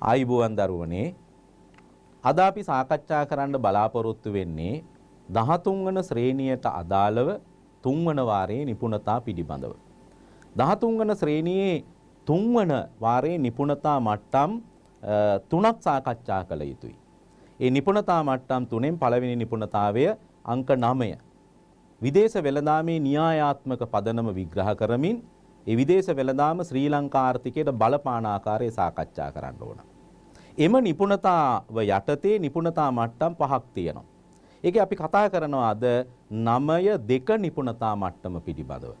ආයුබෝවන් දරුවනේ අද අපි සාකච්ඡා කරන්න බලාපොරොත්තු වෙන්නේ 13 වන ශ්‍රේණියට අදාළව තුන්වන වාරයේ නිපුණතා පිළිබඳව 13 වන ශ්‍රේණියේ තුන්වන වාරයේ නිපුණතා මට්ටම් තුනක් සාකච්ඡා කළ යුතුයි. ඒ නිපුණතා මට්ටම් තුනෙන් පළවෙනි නිපුණතාවය අංක 9. විදේශ වෙළඳාමේ න්‍යායාත්මක පදනම විග්‍රහ කරමින් ඒ විදේශ වෙළඳාම ශ්‍රී ලංකා ආර්ථිකයට බලපාන ආකාරය සාකච්ඡා කරන්න ඕන. එම නිපුණතාව යටතේ නිපුණතා මට්ටම් පහක් තියෙනවා. ඒකේ අපි කතා කරනවා අද 9 2 නිපුණතා මට්ටම පිළිබඳව.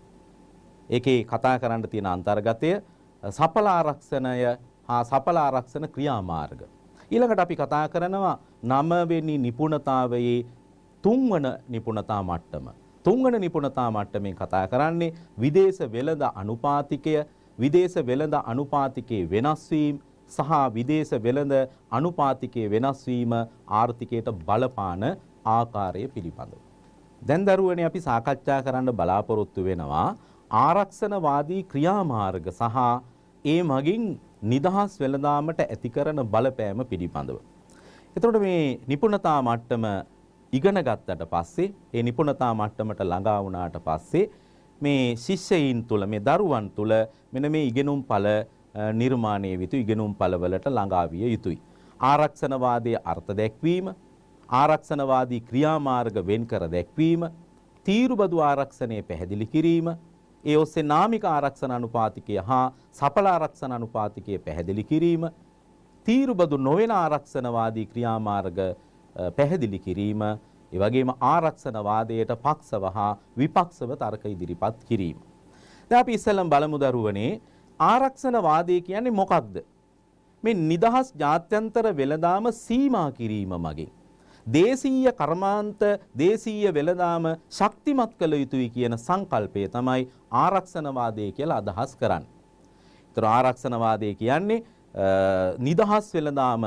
ඒකේ කතා කරන්න තියෙන අන්තර්ගතය සඵල ආරක්ෂණය හා සඵල ආරක්ෂණ ක්‍රියාමාර්ග. ඊළඟට අපි කතා කරනවා 9 වෙනි නිපුණතාවයේ තුන්වන නිපුණතා මට්ටම. තුන්වන නිපුණතා මට්ටමින් කතා කරන්නේ විදේශ වෙළඳ අනුපාතිකය විදේශ වෙළඳ අනුපාතිකයේ වෙනස් වීම සහ විදේශ වෙළඳ අනුපාතිකයේ වෙනස් වීම ආර්ථිකයට බලපාන ආකාරය පිළිබඳව. දැන් දරුවනේ අපි සාකච්ඡා කරන්න බලාපොරොත්තු වෙනවා ආරක්ෂණවාදී ක්‍රියාමාර්ග සහ ඒ මගින් නිදහස් වෙළඳාමට ඇති කරන බලපෑම පිළිබඳව. එතකොට මේ නිපුණතා මට්ටම ඉගෙන ගත්තට පස්සේ ඒ නිපුණතා මට්ටමට ළඟා වුණාට පස්සේ මේ ශිෂ්‍යයින් තුළ මේ දරුවන් තුළ මෙන්න මේ ඉගෙනුම් පළ නිර්මාණය විතු ඉගෙනුම් පළවලට ළඟාවිය යුතුයි. ආරක්ෂණවාදයේ අර්ථ දැක්වීම, ආරක්ෂණවාදී ක්‍රියාමාර්ග වෙන්කර දැක්වීම, තීරුබදු ආරක්ෂණය පැහැදිලි කිරීම, ඒ ඔස්සේ නාමික ආරක්ෂණ අනුපාතිකය හා සඵල ආරක්ෂණ අනුපාතිකය පැහැදිලි කිරීම, තීරුබදු නොවන ආරක්ෂණවාදී ක්‍රියාමාර්ග පැහැදිලි කිරීම, ඒ වගේම ආරක්ෂණවාදයට පක්ෂව හා විපක්ෂව තර්ක ඉදිරිපත් කිරීම. දැන් අපි ඉස්සෙල්ලම බලමු දරුවනේ ආරක්ෂණවාදය කියන්නේ මොකක්ද? මේ නිදහස් ජාත්‍යන්තර වෙළඳාම සීමා කිරීම මගින් දේශීය කර්මාන්ත දේශීය වෙළඳාම ශක්තිමත් කළ යුතුයි කියන සංකල්පය තමයි ආරක්ෂණවාදය කියලා අදහස් කරන්නේ. ඒතර ආරක්ෂණවාදය කියන්නේ නිදහස් වෙළඳාම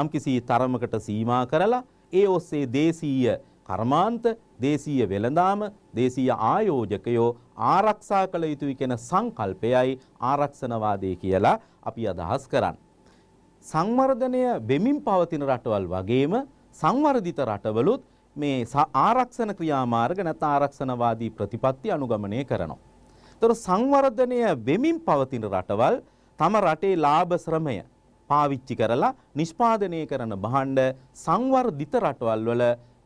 යම්කිසි තරමකට සීමා කරලා ඒ ඔස්සේ දේශීය කර්මාන්ත දේශීය වෙළඳාම දේශීය ආයෝජකයෝ ආරක්ෂා කළ යුතුයි කියන සංකල්පයයි ආරක්ෂණවාදය කියලා අපි අදහස් කරන්න. සංවර්ධනය වෙමින් පවතින රටවල් වගේම සංවර්ධිත රටවලුත් මේ ආරක්ෂණ ක්‍රියාමාර්ග නැත්නම් ආරක්ෂණවාදී ප්‍රතිපත්ති අනුගමනය කරනවා. ඒතර සංවර්ධනය වෙමින් පවතින රටවල් තම රටේ ලාභ ශ්‍රමය පාවිච්චි කරලා නිෂ්පාදනය කරන භාණ්ඩ සංවර්ධිත රටවල් වල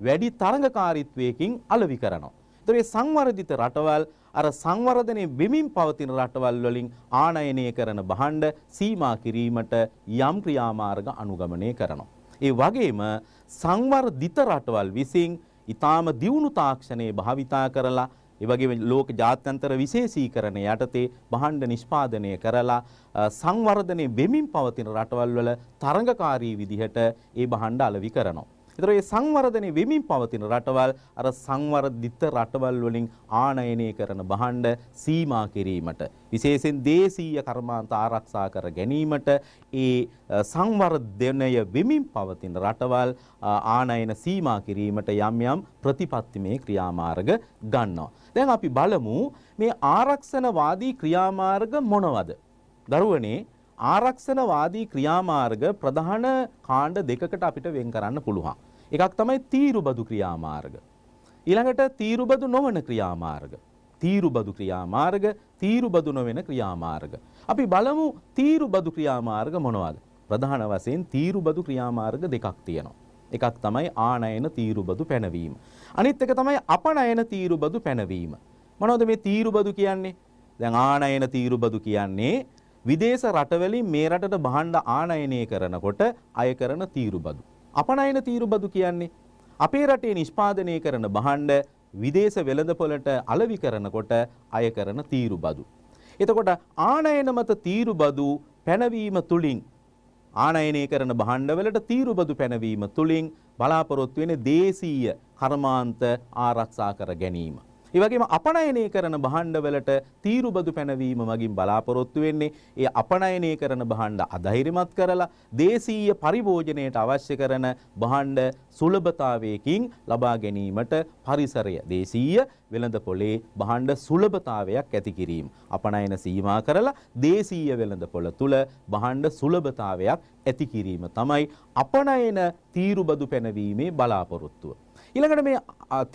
වැඩි තරඟකාරීත්වයකින් අලවි කරනවා. ඒතර සංවර්ධිත රටවල් අර සංවර්ධනය වෙමින් පවතින රටවල් වලින් ආනයනය කරන බහණ්ඩ සීමා කිරීමට යම් ක්‍රියාමාර්ග අනුගමනය කරනවා. ඒ වගේම සංවර්ධිත රටවල් විසින් ඊටාම දියුණු තාක්ෂණයේ භාවිතා කරලා එවගේ ලෝක ජාත්‍යන්තර විශේෂීකරණ යටතේ බහණ්ඩ නිෂ්පාදනය කරලා සංවර්ධනය වෙමින් පවතින රටවල් වල තරඟකාරී විදිහට ඒ බහණ්ඩ අලෙවි කරනවා. ඒතර මේ සංවර්ධනය වෙමින් පවතින රටවල් අර සංවර්ධිත රටවල් වලින් ආනයනය කරන භාණ්ඩ සීමා කිරීමට විශේෂයෙන් දේශීය කර්මාන්ත ආරක්ෂා කර ගැනීමට ඒ සංවර්ධනය වෙමින් පවතින රටවල් ආනයන සීමා කිරීමට යම් යම් ප්‍රතිපත්තිමේ ක්‍රියාමාර්ග ගන්නවා. දැන් අපි බලමු මේ ආරක්ෂණවාදී ක්‍රියාමාර්ග මොනවද? දරුවනේ ආරක්ෂණවාදී ක්‍රියාමාර්ග ප්‍රධාන කාණ්ඩ දෙකකට අපිට වෙන් කරන්න පුළුවන්. එකක් තමයි තීරුබදු ක්‍රියාමාර්ග. ඊළඟට තීරුබදු නොවන ක්‍රියාමාර්ග. තීරුබදු ක්‍රියාමාර්ග තීරුබදු නොවන ක්‍රියාමාර්ග. අපි බලමු තීරුබදු ක්‍රියාමාර්ග මොනවද? ප්‍රධාන වශයෙන් තීරුබදු ක්‍රියාමාර්ග දෙකක් තියෙනවා. එකක් තමයි ආනයන තීරුබදු පැනවීම. අනිත් එක තමයි අපනයන තීරුබදු පැනවීම. මොනවද මේ තීරුබදු කියන්නේ? දැන් ආනයන තීරුබදු කියන්නේ විදේශ රටවලින් මේ රටට භාණ්ඩ ආනයනය කරනකොට අය කරන තීරුබදු. අපනයන තීරුබදු කියන්නේ අපේ රටේ නිෂ්පාදනය කරන බහණ්ඩ විදේශ වෙළඳපොළට අලවි කරනකොට අය කරන තීරුබදු. එතකොට ආනයන මත තීරුබදු පැනවීම තුලින් ආනයනය කරන බහණ්ඩවලට තීරුබදු පැනවීම තුලින් බලාපොරොත්තු වෙන දේශීය කර්මාන්ත ආරක්ෂා කර ගැනීම. ඒ වගේම අපනයනය කරන භාණ්ඩවලට තීරුබදු පැනවීම මගින් බලාපොරොත්තු වෙන්නේ ඒ අපනයනය කරන භාණ්ඩ අධෛර්යමත් කරලා දේශීය පරිභෝජනයට අවශ්‍ය කරන භාණ්ඩ සුලභතාවයකින් ලබා ගැනීමට පරිසරය දේශීය වෙළඳ පොලේ භාණ්ඩ සුලභතාවයක් ඇති කිරීම අපනයන සීමා කරලා දේශීය වෙළඳ පොළ තුල භාණ්ඩ සුලභතාවයක් ඇති කිරීම තමයි අපනයන තීරුබදු පැනවීමේ බලාපොරොත්තුව ඊළඟට මේ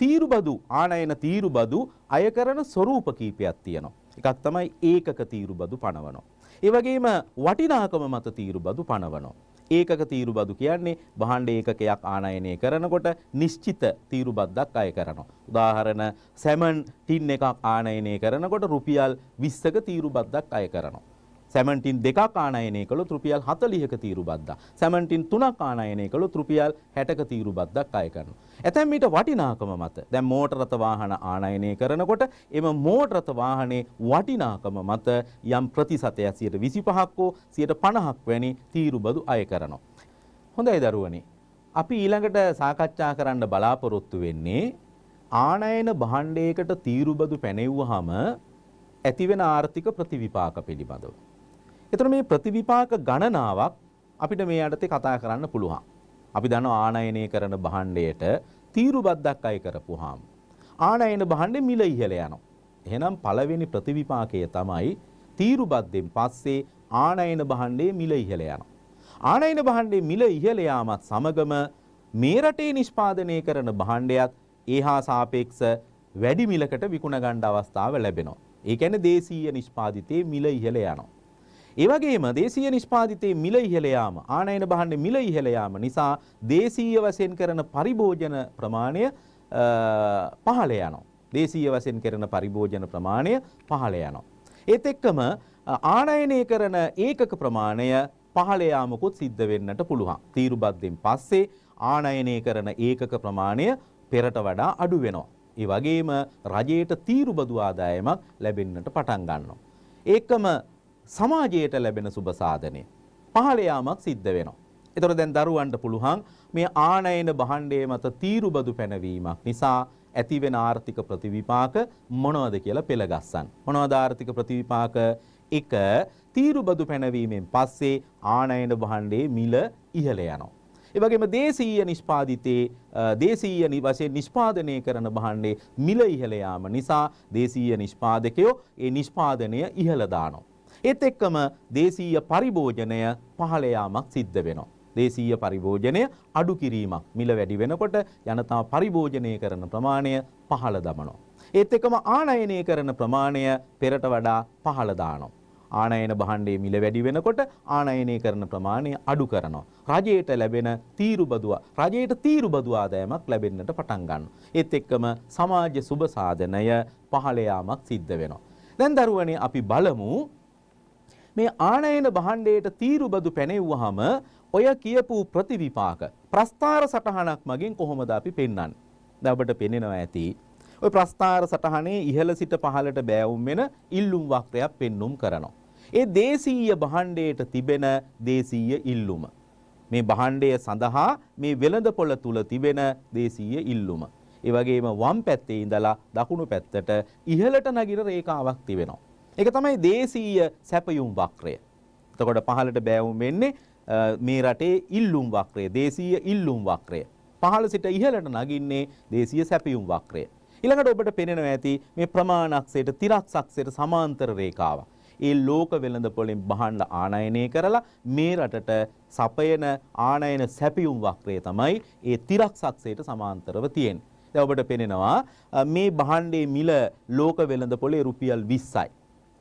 තීරුබදු ආනයන තීරුබදු අය කරන ස්වරූප කීපයක් තියෙනවා. එකක් තමයි ඒකක තීරුබදු පනවනවා. ඒ වගේම වටිනාකම මත තීරුබදු පනවනවා. ඒකක තීරුබදු කියන්නේ භාණ්ඩ ඒකකයක් ආනයනය කරනකොට නිශ්චිත තීරුබද්දක් අය කරනවා. උදාහරණ සැමන් ටින් එකක් ආනයනය කරනකොට රුපියල් 20ක තීරුබද්දක් අය කරනවා. සැමටින් දෙකක් ආනයනය කළොත් රුපියල් 40ක තීරු බද්දා. සැමටින් තුනක් ආනයනය කළොත් රුපියල් 60ක තීරු බද්දක් අය කරනවා. ඇතැම් ඊට වටිනාකම මත දැන් මෝටර රථ වාහන ආනයනය කරනකොට එම මෝටර රථ වාහනේ වටිනාකම මත යම් ප්‍රතිශතයක් 25ක් හෝ 50ක් වැනි තීරු බදු අය කරනවා. හොඳයි දරුවනේ. අපි ඊළඟට සාකච්ඡා කරන්න බලාපොරොත්තු වෙන්නේ ආනයන භාණ්ඩයකට තීරුබදු පැනෙව්වහම ඇතිවෙන ආර්ථික ප්‍රතිවිපාක පිළිබඳව. එතකොට මේ ප්‍රතිවිපාක ගණනාවක් අපිට මේ යටතේ කතා කරන්න පුළුවන්. අපි දන්නවා ආනයනය කරන භාණ්ඩයට තීරු බද්දක් අය කරපුවාම ආනයන භාණ්ඩෙ මිල ඉහළ යනවා. එහෙනම් පළවෙනි ප්‍රතිවිපාකය තමයි තීරු බද්දෙන් පස්සේ ආනයන භාණ්ඩයේ මිල ඉහළ යනවා. ආනයන භාණ්ඩේ මිල ඉහළ යාමත් සමගම මේ රටේ නිෂ්පාදනය කරන භාණ්ඩයත් ඒහා සාපේක්ෂ වැඩි මිලකට විකුණ ගන්න අවස්ථාව ලැබෙනවා. ඒ කියන්නේ දේශීය නිෂ්පාදිතයේ මිල ඉහළ යනවා. ඒවගේම දේශීය නිෂ්පාධිතයේ මිල ඉහළ යාම ආනයන භාණ්ඩ මිල ඉහළ යාම නිසා දේශීය වශයෙන් කරන පරිභෝජන ප්‍රමාණය පහළ යනවා. දේශීය වශයෙන් කරන පරිභෝජන ප්‍රමාණය පහළ යනවා. ඒත් එක්කම ආනයනය කරන ඒකක ප්‍රමාණය පහළ යාමකුත් සිද්ධ වෙන්නට පුළුවන්. තීරුබද්දෙන් පස්සේ ආනයනය කරන ඒකක ප්‍රමාණය පෙරට වඩා අඩු වෙනවා. ඒ වගේම රජයට තීරුබදු ආදායමක් ලැබෙන්නට පටන් ගන්නවා. ඒකම සමාජයට ලැබෙන සුබ සාධනය පහළ යාමක් සිද්ධ වෙනවා. ඒතර දැන් දරුවන්ට පුළුවන් මේ ආනයන භාණ්ඩයේ මත තීරුබදු පැනවීමක් නිසා ඇතිවෙන ආර්ථික ප්‍රතිවිපාක මොනවද කියලා පෙළගස්සන්. මොනවද ආර්ථික ප්‍රතිවිපාක? 1. තීරුබදු පැනවීමෙන් පස්සේ ආනයන භාණ්ඩයේ මිල ඉහළ යනවා. ඒ වගේම දේශීය නිෂ්පාදිතයේ දේශීය වශයෙන් නිෂ්පාදනය කරන භාණ්ඩයේ මිල ඉහළ යාම නිසා දේශීය නිෂ්පාදකයෝ ඒ නිෂ්පාදනය ඉහළ දානවා. ඒත් එක්කම දේශීය පරිභෝජනය පහළ යාමක් සිද්ධ වෙනවා. දේශීය පරිභෝජනය අඩු කිරීමක් මිල වැඩි වෙනකොට ජනතා පරිභෝජනය කරන ප්‍රමාණය පහළ දමනවා. ඒත් එක්කම ආනයනය කරන ප්‍රමාණය පෙරට වඩා පහළ දානවා. ආනයන භාණ්ඩයේ මිල වැඩි වෙනකොට ආනයනය කරන ප්‍රමාණය අඩු කරනවා. රජයට ලැබෙන තීරුබදුව රජයට තීරුබදු ආදායමක් ලැබෙන්නට පටන් ගන්නවා. ඒත් එක්කම සමාජ සුබ සාධනය පහළ යාමක් සිද්ධ වෙනවා. දැන් දරුවනේ අපි බලමු මේ ආනයන භාණ්ඩයට තීරුබදු පැනෙව්වහම ඔය කියපු ප්‍රතිවිපාක ප්‍රස්ථාර සටහනක් මගින් කොහොමද අපි පෙන්වන්නේ? දැන් ඔබට පෙනෙනවා ඇති. ওই ප්‍රස්ථාර සටහනේ ඉහළ සිට පහළට බෑවුම් වෙන ඉල්ලුම් වක්‍රයක් පෙන්눔 කරනවා. ඒ දේශීය භාණ්ඩයට තිබෙන දේශීය ඉල්ලුම. මේ භාණ්ඩය සඳහා මේ වෙළඳපොළ තුල තිබෙන දේශීය ඉල්ලුම. ඒ වගේම වම් පැත්තේ ඉඳලා දකුණු පැත්තට ඉහළට නගින රේඛාවක් තිබෙනවා. ඒක තමයි දේශීය සැපයුම් වක්‍රය. එතකොට පහළට බෑවුම් වෙන්නේ මේ රටේ ඉල්ලුම් වක්‍රය, දේශීය ඉල්ලුම් වක්‍රය. පහළ සිට ඉහළට නගින්නේ දේශීය සැපයුම් වක්‍රය. ඊළඟට ඔබට පෙනෙනවා ඇති මේ ප්‍රමාණක්ෂයට තිරක්ෂක්ෂයට සමාන්තර රේඛාවක්. ඒ ලෝක වෙළඳ පොලින් බහන්ඩ ආනයනය කරලා මේ රටට සපයන ආනයන සැපියුම් වක්‍රය තමයි ඒ තිරක්ෂක්ෂයට සමාන්තරව තියෙන්නේ. දැන් ඔබට පෙනෙනවා මේ බහන්ඩේ මිල ලෝක වෙළඳ පොලේ රුපියල් 20යි.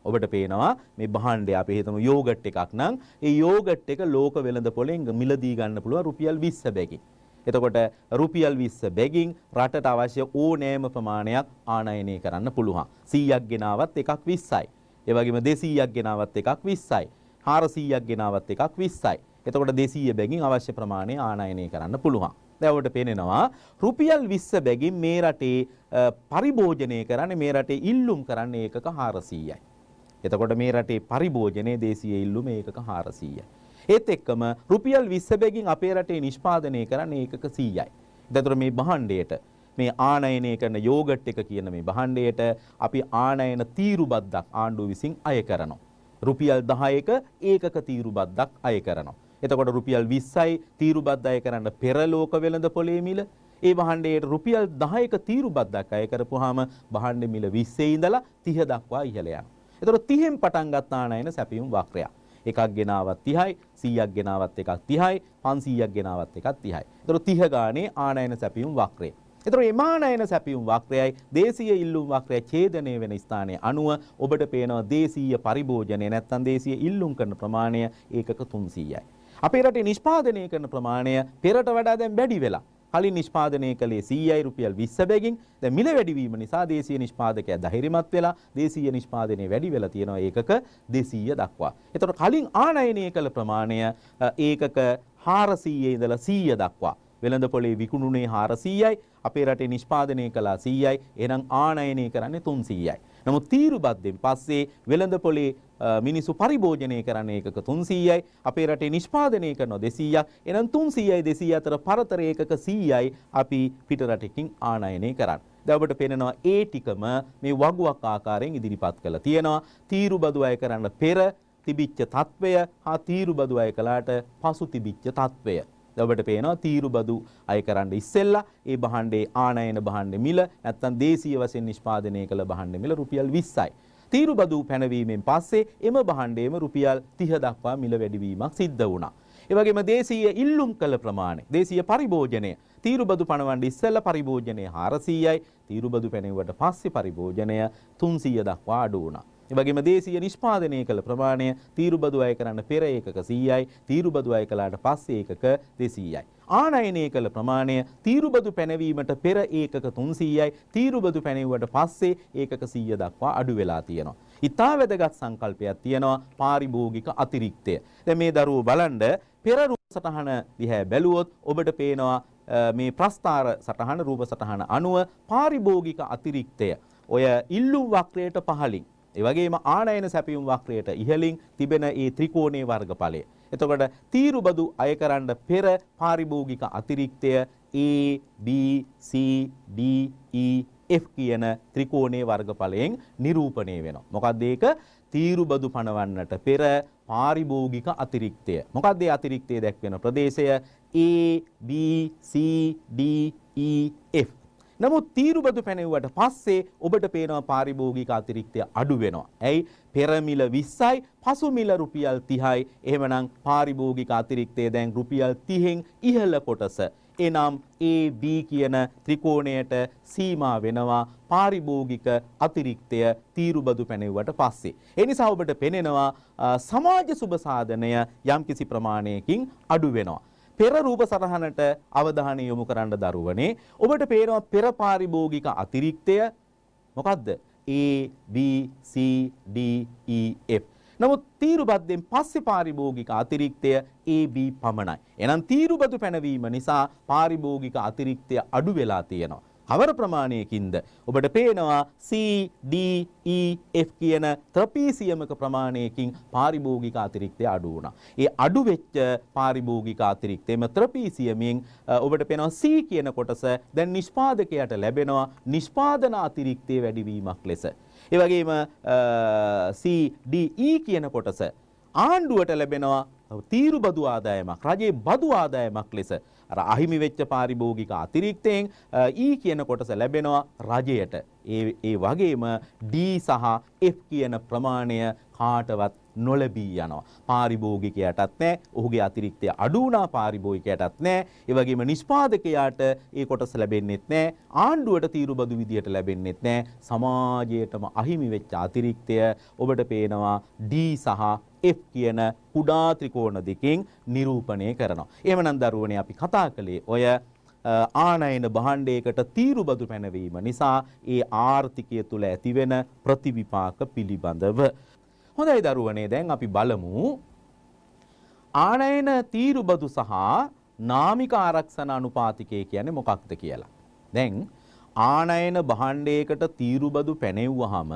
ඔබට පේනවා මේ භාණ්ඩය අපි හිතමු යෝගට් එකක් නම් ඒ යෝගට් එක ලෝක වෙළඳ පොලෙන් මිලදී ගන්න පුළුවන් රුපියල් 20 බැගින්. එතකොට රුපියල් 20 බැගින් රටට අවශ්‍ය ඕනෑම ප්‍රමාණයක් ආනයනය කරන්න පුළුවන්. 100ක් ගෙනාවත් එකක් 20යි. ඒ වගේම 200ක් ගෙනාවත් එකක් 20යි. 400ක් ගෙනාවත් එකක් 20යි. එතකොට 200 බැගින් අවශ්‍ය ප්‍රමාණය ආනයනය කරන්න පුළුවන්. දැවට පෙනෙනවා රුපියල් 20 බැගින් මේ රටේ පරිභෝජනය කරන්නේ මේ රටේ ඉල්ලුම් කරන්නේ ඒකක 400යි. එතකොට මේ රටේ පරිභෝජනයේ දේශීය ඉල්ලුම ඒකක 400යි. ඒත් එක්කම රුපියල් 20 බැගින් අපේ රටේ නිෂ්පාදනය කරන්නේ ඒකක 100යි. එතකොට මේ භාණ්ඩයට මේ ආනයනය කරන යෝගට් එක කියන මේ භාණ්ඩයට අපි ආනයන තීරුබද්දක් ආණ්ඩුව විසින් අය කරනවා. රුපියල් 10ක ඒකක තීරුබද්දක් අය කරනවා. එතකොට රුපියල් 20යි තීරුබද්ද අය කරන්න පෙර ලෝක වෙළඳ පොලේ මිල ඒ භාණ්ඩයට රුපියල් 10ක තීරුබද්දක් අය කරපුවාම භාණ්ඩ මිල 20 ඉඳලා 30 දක්වා ඉහළ යනවා. එතකොට 30න් පටන් ගත් ආනයන සැපයුම් වක්‍රයක්. එකක් ගෙනාවත් 30යි 100ක් ගෙනාවත් එකක් 30යි 500ක් ගෙනාවත් එකක් 30යි. එතකොට 30 ගානේ ආනයන සැපියුම් වක්‍රය. එතකොට එමානයන සැපියුම් වක්‍රයයි දේශීය ඉල්ලුම් වක්‍රය ඡේදනය වෙන ස්ථානයේ අනුව ඔබට පේනවා දේශීය පරිභෝජනය නැත්නම් දේශීය ඉල්ලුම් කරන ප්‍රමාණය ඒකක 300යි. අපේ රටේ නිෂ්පාදනය කරන ප්‍රමාණය පෙරට වඩා දැන් වැඩි වෙලා. කලින් නිෂ්පාදනය කළේ 100යි රුපියල් 20 බැගින් දැන් මිල වැඩි වීම නිසා දේශීය නිෂ්පාදකයා ධෛර්යමත් වෙලා දේශීය නිෂ්පාදනය වැඩි වෙලා තියෙනවා ඒකක 200 දක්වා. එතකොට කලින් ආනයනය කළ ප්‍රමාණය ඒකක 400 ඉඳලා 100 දක්වා. වෙළඳ පොලේ විකුණුනේ 400යි අපේ රටේ නිෂ්පාදනය කළා 100යි එහෙනම් ආනයනය කරන්නේ 300යි. නමුත් තීරු බද්දෙන් පස්සේ වෙළඳ පොලේ මිනිසු පරිභෝජනය කරන්නේ ඒකක 300යි අපේ රටේ නිෂ්පාදනය කරනවා 200ක් එහෙනම් 300යි 200 අතර පරතර ඒකක 100යි අපි පිට රටකින් ආනයනය කරන්නේ දැන් ඔබට පේනවා ඒ ටිකම මේ වගුවක් ආකාරයෙන් ඉදිරිපත් කරලා තියෙනවා තීරුබදු අය කරන්න පෙර තිබිච්ච తත්වය හා තීරුබදු අය කළාට පසු තිබිච්ච తත්වය ඔබට පේනවා තීරුබදු අය කරන්න ඉස්සෙල්ලා ඒ භාණ්ඩේ ආනයන භාණ්ඩ මිල නැත්තම් දේශීය වශයෙන් නිෂ්පාදනය කළ භාණ්ඩ මිල රුපියල් 20යි තීරුබදූ පැනවීමෙන් පස්සේ එම භාණ්ඩයේම රුපියල් 30 දක්වා මිල වැඩිවීමක් සිද්ධ වුණා. එවගේම දේශීය ඉල්ලුම් කළ ප්‍රමාණය දේශීය පරිභෝජනය තීරුබදු පණවන්න ඉස්සෙල්ල පරිභෝජනය 400යි තීරුබදු පැනෙව්වට පස්සේ පරිභෝජනය 300 දක්වා අඩු වුණා. එවගේම දේශීය නිෂ්පාදනය කළ ප්‍රමාණය තීරුබදු අය කරන්න පෙර ඒකක 100යි තීරුබදු අය කළාට පස්සේ ඒකක 200යි ආනයනය කළ ප්‍රමාණය තීරුබදු පැනවීමට පෙර ඒකක 300යි තීරුබදු පැනෙව්වට පස්සේ ඒකක 100 දක්වා අඩු වෙලා තියෙනවා ඉතා වැදගත් සංකල්පයක් තියෙනවා පාරිභෝගික අතිරික්තය දැන් මේ දරුවෝ බලන්න පෙර රූප සටහන දිහා බැලුවොත් ඔබට පේනවා මේ ප්‍රස්ථාර සටහන රූප සටහන අනුව පාරිභෝගික අතිරික්තය ඔය ඉල්ලුම් වක්‍රයට පහලින් ඒවගේම ආනයන සැපියුම් වක්‍රයට ඉහලින් තිබෙන ඒ ත්‍රිකෝණේ වර්ගඵලය. එතකොට තීරුබදු අයකරන්න පෙර පාරිභෝගික අතිරික්තය A B C D E F කියන ත්‍රිකෝණේ වර්ගඵලයෙන් නිරූපණය වෙනවා. මොකක්ද ඒක? තීරුබදු පනවන්නට පෙර පාරිභෝගික අතිරික්තය. මොකක්ද ඒ අතිරික්තය දැක්වෙන ප්‍රදේශය? A B C D E F නමුත් තීරුබදු පැනෙව්වට පස්සේ ඔබට පේනවා පාරිභෝගික අතිරික්තය අඩු වෙනවා. ඇයි? පෙරමිල 20යි, පසුමිල රුපියල් 30යි. එහෙමනම් පාරිභෝගික අතිරික්තය දැන් රුපියල් 30න් ඉහළ කොටස. එනම් AB කියන ත්‍රිකෝණයට සීමා වෙනවා පාරිභෝගික අතිරික්තය තීරුබදු පැනෙව්වට පස්සේ. ඒ නිසා ඔබට පෙනෙනවා සමාජ සුබ සාධනය යම්කිසි ප්‍රමාණයකින් අඩු වෙනවා. පෙර රූප සටහනට අවධානය යොමු කරන්න දරුවනේ ඔබට පේනවා පෙර පාරිභෝගික අතිරික්තය මොකද්ද A B C D E F නමුත් තීරුබද්දෙන් පස්සේ පාරිභෝගික අතිරික්තය AB පමණයි. එහෙනම් තීරුබදු පැනවීම නිසා පාරිභෝගික අතිරික්තය අඩු වෙලා තියෙනවා. අවර ප්‍රමාණයකින්ද ඔබට පේනවා C D E F කියන ත්‍රපීසියමක ප්‍රමාණයකින් පාරිභෝගික අතිරික්තය අඩු වුණා. ඒ අඩු වෙච්ච පාරිභෝගික අතිරික්තයම ත්‍රපීසියමින් ඔබට පේනවා C කියන කොටස දැන් නිෂ්පාදකයට ලැබෙනවා නිෂ්පාදන අතිරික්තය වැඩිවීමක් ලෙස. ඒ වගේම C D E කියන කොටස ආණ්ඩුවට ලැබෙනවා තීරු බදු ආදායමක් රජයේ බදු ආදායමක් ලෙස අර අහිමි වෙච්ච පාරිභෝගික අතිරික්තයෙන් E කියන කොටස ලැබෙනවා රජයට. ඒ ඒ වගේම D සහ F කියන ප්‍රමාණය කාටවත් නොලැබී යනවා. පාරිභෝගිකයටත් නෑ. ඔහුගේ අතිරික්තය අඩු වුණා පාරිභෝගිකයටත් නෑ. ඒ වගේම නිෂ්පාදකයාට ඒ කොටස ලැබෙන්නෙත් නෑ. ආණ්ඩුවට තීරුබදු විදියට ලැබෙන්නෙත් නෑ. සමාජයටම අහිමි වෙච්ච අතිරික්තය ඔබට පේනවා D සහ F කියන කුඩා ත්‍රිකෝණ දෙකෙන් නිරූපණය කරනවා. එහෙමනම් දරුවනේ අපි කතා කළේ ඔය ආනයන භාණ්ඩයකට තීරුබදු පැනවීම නිසා ඒ ආර්ථිකය තුළ ඇතිවෙන ප්‍රතිවිපාක පිළිබඳව. හොඳයි දරුවනේ දැන් අපි බලමු ආනයන තීරුබදු සහ නාමික ආරක්ෂණ අනුපාතිකය කියන්නේ මොකක්ද කියලා. දැන් ආනයන භාණ්ඩයකට තීරුබදු පැනෙව්වහම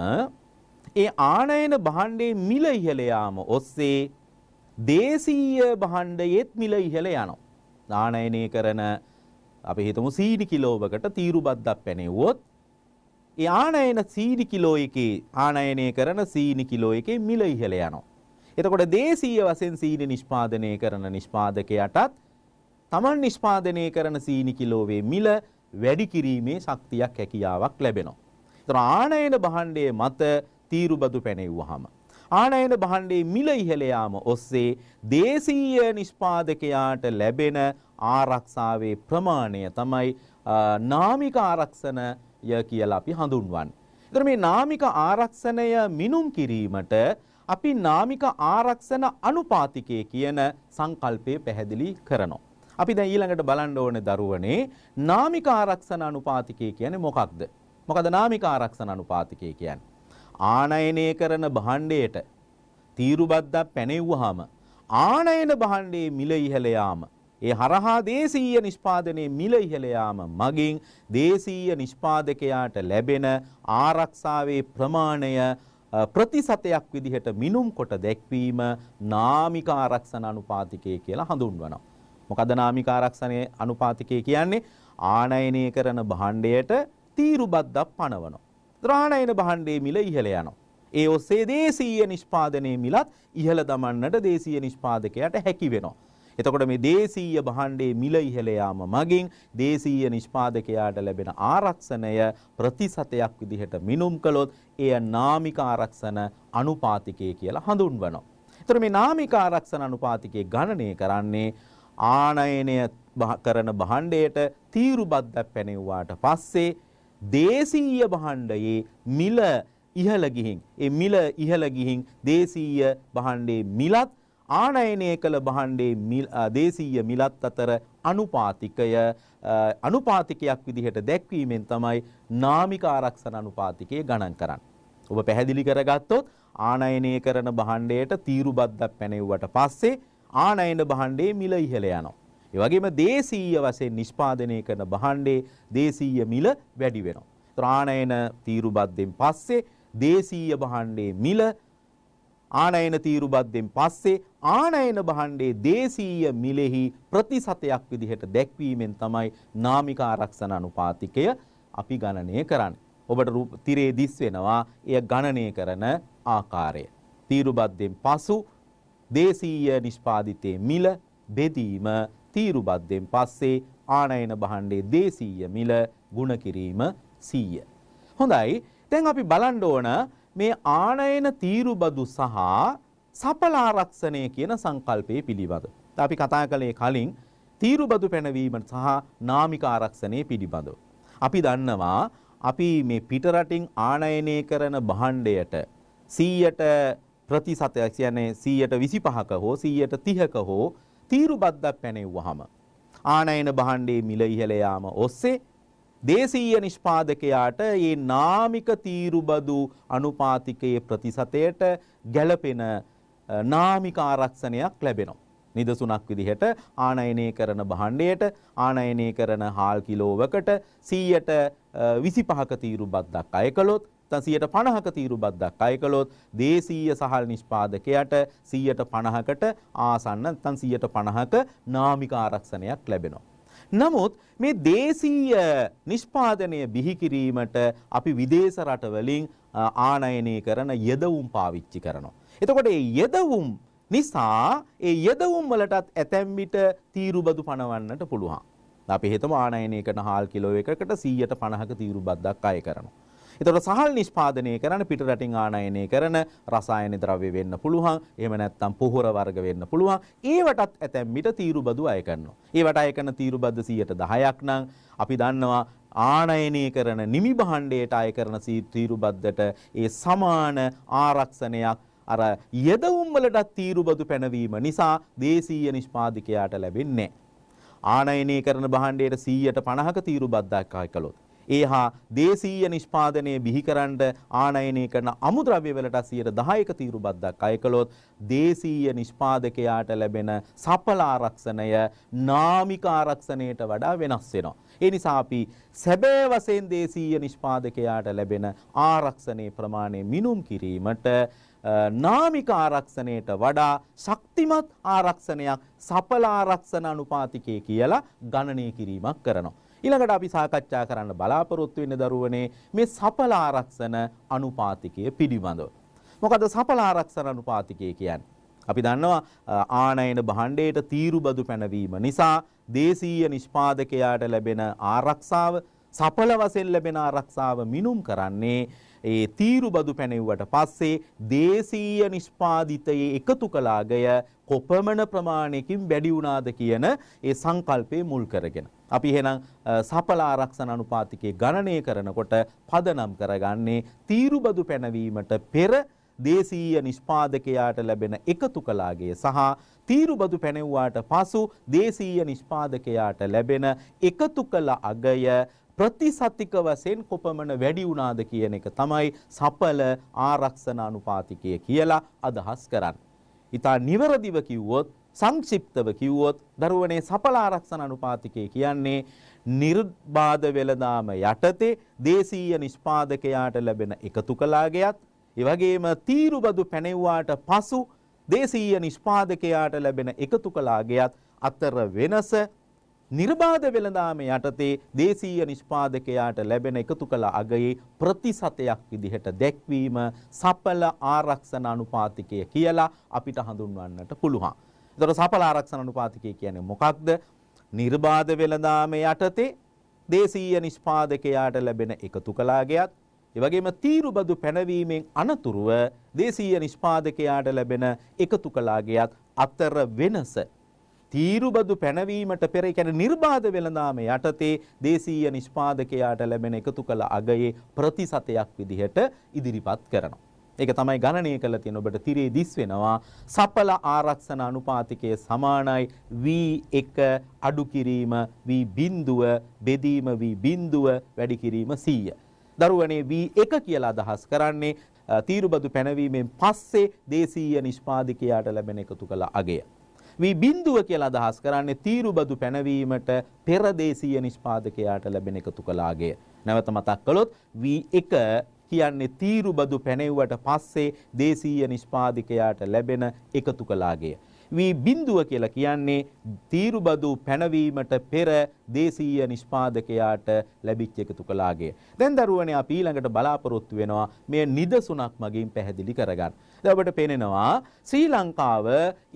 ඒ ආනයන භාණ්ඩේ මිල ඉහළ යාම ඔස්සේ දේශීය භාණ්ඩයේත් මිල ඉහළ යනවා. ආනයනය කරන අපි හිතමු සීඩි කිලෝවකට තීරු බද්දක් පැනෙව්වොත් ඒ ආනයන සීඩි කිලෝ එකේ ආනයනය කරන සීනි කිලෝ එකේ මිල ඉහළ යනවා. එතකොට දේශීය වශයෙන් සීනි නිෂ්පාදනය කරන නිෂ්පාදකයටත් තමන් නිෂ්පාදනය කරන සීනි කිලෝවේ මිල වැඩි කිරීමේ ශක්තියක් හැකියාවක් ලැබෙනවා. ඒතර ආනයන භාණ්ඩයේ මත තීරුබදු පැනෙව්වහම. ආනයන බහණ්ඩේ මිල ඉහළයාම ඔස්සේ දේශීය නිෂ්පාදකයාට ලැබෙන ආරක්ෂාවේ ප්‍රමාණය තමයි නාමික ආරක්ෂණය කියලා අපි හඳුන්වන්. එතන මේ නාමික ආරක්ෂණය මිනුම් කිරීමට අපි නාමික ආරක්ෂණ අනුපාතිකය කියන සංකල්පය පැහැදිලි කරනවා. අපි දැන් ඊළඟට බලන්න ඕනේ දරුවනේ නාමික ආරක්ෂණ අනුපාතිකය කියන්නේ මොකක්ද? මොකද නාමික ආරක්ෂණ අනුපාතිකය කියන්නේ? ආනයනය කරන භාණ්ඩයට තීරුබද්දක් පැනෙව්වහම ආනයන භාණ්ඩයේ මිල ඉහළ යාම ඒ හරහා දේශීය නිෂ්පාදනයේ මිල ඉහළ යාම මගින් දේශීය නිෂ්පාදකයාට ලැබෙන ආරක්ෂාවේ ප්‍රමාණය ප්‍රතිශතයක් විදිහට මිනුම් කොට දැක්වීම නාමික ආරක්ෂණ අනුපාතිකය කියලා හඳුන්වනවා. මොකද නාමික ආරක්ෂණයේ අනුපාතිකය කියන්නේ ආනයනය කරන භාණ්ඩයට තීරුබද්දක් පනවනවා. ද්‍රාණයන බහන්්ඩේ මිල ඉහළ යනවා. ඒ ඔස්සේ දේශීය නිෂ්පාදනය මිලත් ඉහළ දමන්නට දේශීය නිෂ්පාදකයට හැකි වෙනවා. එතකොට මේ දේශීය බහන්්ඩේ මිල ඉහළ යාම මගින් දේශීය නිෂ්පාදකයාට ලැබෙන ආරක්ෂණය ප්‍රතිශතයක් විදිහට මිනුම් කළොත් එය නාමික ආරක්ෂණ අනුපාතිකය කියලා හඳුන්වනවා. එතකොට මේ නාමික ආරක්ෂණ අනුපාතිකයේ ගණනය කරන්නේ ආනයනය කරන බහන්්ඩයට තීරුබද්දක් පැනෙව්වාට පස්සේ දේශීය භාණ්ඩයේ මිල ඉහළ ගිහින් ඒ මිල ඉහළ ගිහින් දේශීය භාණ්ඩේ මිලත් ආනයනය කළ භාණ්ඩේ දේශීය මිලත් අතර අනුපාතිකය අනුපාතිකයක් විදිහට දැක්වීමෙන් තමයි නාමික ආරක්ෂණ අනුපාතිකය ගණන් කරන්න. ඔබ පැහැදිලි කරගත්තොත් ආනයනය කරන භාණ්ඩයට තීරු බද්දක් පැනෙව්වට පස්සේ ආනයන භාණ්ඩේ මිල ඉහළ යනවා. ඒ වගේම දේශීය වශයෙන් නිෂ්පාදනය කරන භාණ්ඩේ දේශීය මිල වැඩි වෙනවා. ත්‍රාණයන තීරුබද්දෙන් පස්සේ දේශීය භාණ්ඩේ මිල ආනයන තීරුබද්දෙන් පස්සේ ආනයන භාණ්ඩේ දේශීය මිලෙහි ප්‍රතිශතයක් විදිහට දැක්වීමෙන් තමයි නාමික ආරක්ෂණ අනුපාතිකය අපි ගණනය කරන්නේ. ඔබට තිරේ දිස් වෙනවා එය ගණනය කරන ආකාරය. තීරුබද්දෙන් පසු දේශීය නිෂ්පාදිතයේ මිල බෙදීම තීරුබද්දෙන් පස්සේ ආනයන භාණ්ඩේ දේශීය මිල ගුණ කිරීම 100. හොඳයි. දැන් අපි බලන්න ඕන මේ ආනයන තීරුබදු සහ සපලාරක්ෂණය කියන සංකල්පයේ පිළිබඳ. අපි කතා කළේ කලින් තීරුබදු පැනවීම සහ නාමික ආරක්ෂණය පිළිබඳව. අපි දන්නවා අපි මේ පිටරටින් ආනයනය කරන භාණ්ඩයට 100ට ප්‍රතිශතයක් කියන්නේ 125ක හෝ 130ක හෝ තීරු බද්දක් පැනෙව්වහම ආනයන භාණ්ඩයේ මිල ඉහළ යාම ඔස්සේ දේශීය නිෂ්පාදකයාට මේ නාමික තීරුබදු අනුපාතිකයේ ප්‍රතිශතයට ගැළපෙන නාමික ආරක්ෂණයක් ලැබෙනවා. නිදසුනක් විදිහට ආනයනය කරන භාණ්ඩයට ආනයනය කරන හාල් කිලෝවකට 100ට 25ක තීරුබද්දක් අය කළොත් නැත්නම් 150ක තීරු බද්දක් අය කළොත් දේශීය සහල් නිෂ්පාදකයට 150කට ආසන්න නැත්නම් 150ක නාමික ආරක්ෂණයක් ලැබෙනවා. නමුත් මේ දේශීය නිෂ්පාදනය බිහි කිරීමට අපි විදේශ රටවලින් ආනයනය කරන යදවුම් පාවිච්චි කරනවා. එතකොට මේ යදවුම් නිසා ඒ යදවුම් වලටත් ඇතැම් විට තීරුබදු පනවන්නට පුළුවන්. අපි හිතමු ආනයනය කරන හාල් කිලෝ එකකට 150ක තීරුබද්දක් අය කරනවා. එතකොට සහල් නිෂ්පාදනය කරන පිට රටින් ආනයනය කරන රසායන ද්‍රව්‍ය වෙන්න පුළුවන්. එහෙම නැත්නම් පොහොර වර්ග වෙන්න පුළුවන්. ඒවටත් ඇතැම් මිට තීරුබදු අය කරනවා. ඒවට අය කරන තීරුබද්ද 110ක් නම් අපි දන්නවා ආනයනය කරන නිමි භාණ්ඩයට අය කරන තීරුබද්දට ඒ සමාන ආරක්ෂණයක් අර යෙදවුම් වලටත් තීරුබදු පැනවීම නිසා දේශීය නිෂ්පාදකයාට ලැබෙන්නේ නැහැ. ආනයනය කරන භාණ්ඩයට 150ක තීරුබද්දක් අය කළොත් ඒ හා දේශීය නිෂ්පාදනය බිහිකරන්ට ආනයනය කරන අමුද්‍රව්‍යවලට සියයට දායක තීරු බද්දක් අයකළොත් දේශීය නිෂ්පාදකයාට ලැබෙන සපලාරක්ෂණය නාමිකාරක්ෂණයට වඩා වෙනස් වෙනවා. ඒ නිසා අපි සැබෑ වශයෙන් දේශීය නිෂ්පාදකයාට ලැබෙන ආරක්ෂණයේ ප්‍රමාණය මිනුම් කිරීමට නාමික ආරක්ෂණයට වඩා ශක්තිමත් ආරක්ෂණයක් සපල ආරක්ෂණ අනුපාතිකය කියලා ගණනය කිරීමක් කරනවා. ඊළඟට අපි සාකච්ඡා කරන්න බලාපොරොත්තු වෙන දරුවනේ මේ සපල ආරක්ෂණ අනුපාතිකය පිළිබඳව. මොකද සපල ආරක්ෂණ අනුපාතිකය කියන්නේ? අපි දන්නවා ආනයන භාණ්ඩයට තීරුබදු පැනවීම නිසා දේශීය නිෂ්පාදකයාට ලැබෙන ආරක්ෂාව සපල වශයෙන් ලැබෙන ආරක්ෂාව මිනුම් කරන්නේ ඒ තීරු බදු පැනෙව්වට පස්සේ දේශීය නිෂ්පාදිතයේ එකතු කළ අගය කොපමණ ප්‍රමාණයකින් වැඩි වුණාද කියන ඒ සංකල්පය මුල් කරගෙන අපි එහෙනම් සපල ආරක්ෂණ අනුපාතිකයේ ගණනය කරනකොට පදනම් කරගන්නේ තීරුබදු පැනවීමට පෙර දේශීය නිෂ්පාදකයාට ලැබෙන එකතු කලාගේ සහ තීරුබදු පැනෙව්වාට පසු දේශීය නිෂ්පාදකයාට ලැබෙන එකතු කළ අගය ප්‍රතිසතික වශයෙන් කොපමණ වැඩි වුණාද කියන එක තමයි සඵල ආරක්ෂණ අනුපාතිකය කියලා අදහස් කරන්නේ. ඊට නිවැරදිව කිව්වොත් සංක්ෂිප්තව කිව්වොත් දරුවනේ සඵල ආරක්ෂණ අනුපාතිකය කියන්නේ නිර්බාධ වෙළඳාම යටතේ දේශීය නිෂ්පාදකයාට ලැබෙන එකතු කලාගයත් ඒ වගේම තීරුබදු පැනෙව්වාට පසු දේශීය නිෂ්පාදකයාට ලැබෙන එකතු කලාගයත් අතර වෙනස නිර්බාධ වෙළඳාම යටතේ දේශීය නිෂ්පාදකයාට ලැබෙන එකතු කළ අගයේ ප්‍රතිශතයක් විදිහට දැක්වීම සඵල ආරක්ෂණ අනුපාතිකය කියලා අපිට හඳුන්වන්නට පුළුවන්. එතකොට සඵල ආරක්ෂණ අනුපාතිකය කියන්නේ මොකක්ද? නිර්බාධ වෙළඳාම යටතේ දේශීය නිෂ්පාදකයාට ලැබෙන එකතු කලාගයත් එවගේම තීරුබදු පැනවීමෙන් අනතුරුව දේශීය නිෂ්පාදකයාට ලැබෙන එකතු කලාගයත් අතර වෙනස තීරුබදු පැනවීමට පෙර කියන්නේ නිර්බාධ වෙළඳාම යටතේ දේශීය නිෂ්පාදකයාට ලැබෙන එකතු කළ අගයේ ප්‍රතිශතයක් විදිහට ඉදිරිපත් කරනවා. ඒක තමයි ගණනය කළ තියෙන ඔබට තිරේ දිස් වෙනවා සපල ආරක්ෂණ අනුපාතිකය සමානයි V1 අඩු කිරීම V බිඳුව බෙදීම V බිඳුව වැඩි කිරීම 100. දරුවනේ V1 කියලා අදහස් කරන්නේ තීරුබදු පැනවීමෙන් පස්සේ දේශීය නිෂ්පාදකයාට ලැබෙන එකතු කළ අගය. වී බින්දුව කියලා අදහස් කරන්නේ තීරුබදු පැනවීමට පෙර දේශීය නිෂ්පාදකයාට ලැබෙන එකතු කලාගය. නැවත මතක් කළොත් V1 කියන්නේ තීරුබදු පැනෙව්වට පස්සේ දේශීය නිෂ්පාදකයාට ලැබෙන එකතු කලාගය. වී බින්දුව කියලා කියන්නේ තීරුබදු පැනවීමට පෙර දේශීය නිෂ්පාදකයාට ලැබිච්ච එකතු කලාගේ. දැන් දරුවනේ අපි ඊළඟට බලාපොරොත්තු වෙනවා මේ නිදසුනක් මගින් පැහැදිලි කරගන්න. දැන් ඔබට පේනනවා ශ්‍රී ලංකාව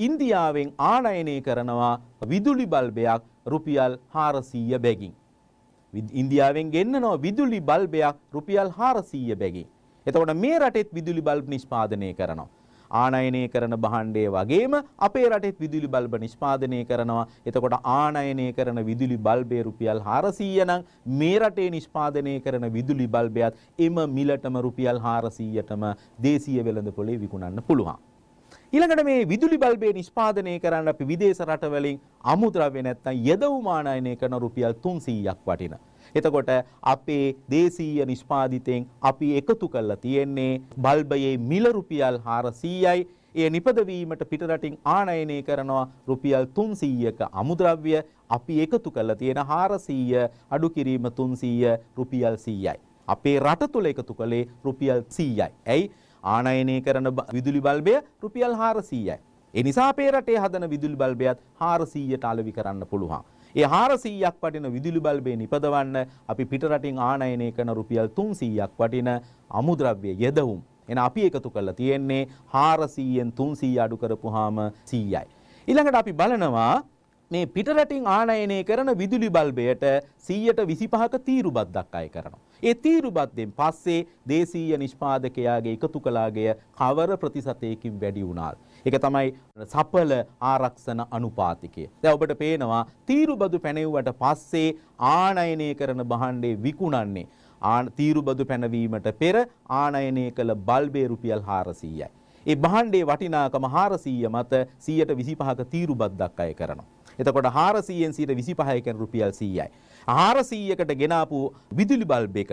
ඉන්දියාවෙන් ආනයනය කරනවා විදුලි බල්බයක් රුපියල් 400 බැගින්. ඉන්දියාවෙන් ගෙන්නනවා විදුලි බල්බයක් රුපියල් 400 බැගින්. එතකොට මේ රටෙත් විදුලි බල්බ් නිෂ්පාදනය කරනවා. ආනයනය කරන බහණ්ඩය වගේම අපේ රටෙත් විදුලි බල්බ නිෂ්පාදනය කරනවා. එතකොට ආනයනය කරන විදුලි බල්බේ රුපියල් 400 නම් මේ රටේ නිෂ්පාදනය කරන විදුලි බල්බයත් එම මිලටම රුපියල් 400ටම දේශීය වෙළඳපොලේ විකුණන්න පුළුවන්. ඊළඟට මේ විදුලි බල්බේ නිෂ්පාදනය කරන්න අපි විදේශ රටවලින් අමුද්‍රව්‍ය නැත්තම් යදවුමානයනය කරන රුපියල් 300ක් වටිනා එතකොට අපේ දේශීය නිෂ්පාදිතයෙන් අපි එකතු කරලා තියෙන්නේ බල්බයේ මිල රුපියල් 400යි ඒ නිපදවීමට පිටරටින් ආනයනය කරනවා රුපියල් 300ක අමුද්‍රව්‍ය අපි එකතු කරලා තියෙන 400 අඩු කිරීම 300 රුපියල් 100යි. අපේ රට තුල එකතු කළේ රුපියල් 100යි. ඇයි? ආනයනය කරන විදුලි බල්බය රුපියල් 400යි. එනිසා අපේ රටේ හදන විදුලි බල්බයත් 400ට අලෙවි කරන්න පුළුවන්. ඒ 400ක් වටින විදුලි බල්බේ නිපදවන්න අපි පිටරටින් ආනයනය කරන රුපියල් 300ක් වටින අමුද්‍රව්‍ය යෙදවුම්. එන අපි එකතු කරලා තියෙන්නේ 400න් 300 අඩු කරපුවාම 100යි. ඊළඟට අපි බලනවා මේ පිටරටින් ආනයනය කරන විදුලි බල්බයට 125ක තීරුබද්දක් අය කරනවා. ඒ තීරුබද්දෙන් පස්සේ දේශීය නිෂ්පාදකයාගේ එකතු කලාගය කවර ප්‍රතිශතයකින් වැඩි වුණාද. එක තමයි සපල ආරක්ෂණ අනුපාතිකය. දැන් ඔබට පේනවා තීරුබදු පැනෙව්වට පස්සේ ආනයනය කරන භාණ්ඩේ විකුණන්නේ තීරුබදු පැනවීමට පෙර ආනයනය කළ බල්බේ රුපියල් 400යි. ඒ භාණ්ඩේ වටිනාකම 400 මත 125ක තීරුබද්දක් අය කරනවා. එතකොට 400න් 125 කියන රුපියල් 100යි. 400කට ගෙනාපු විදුලි බල්බයක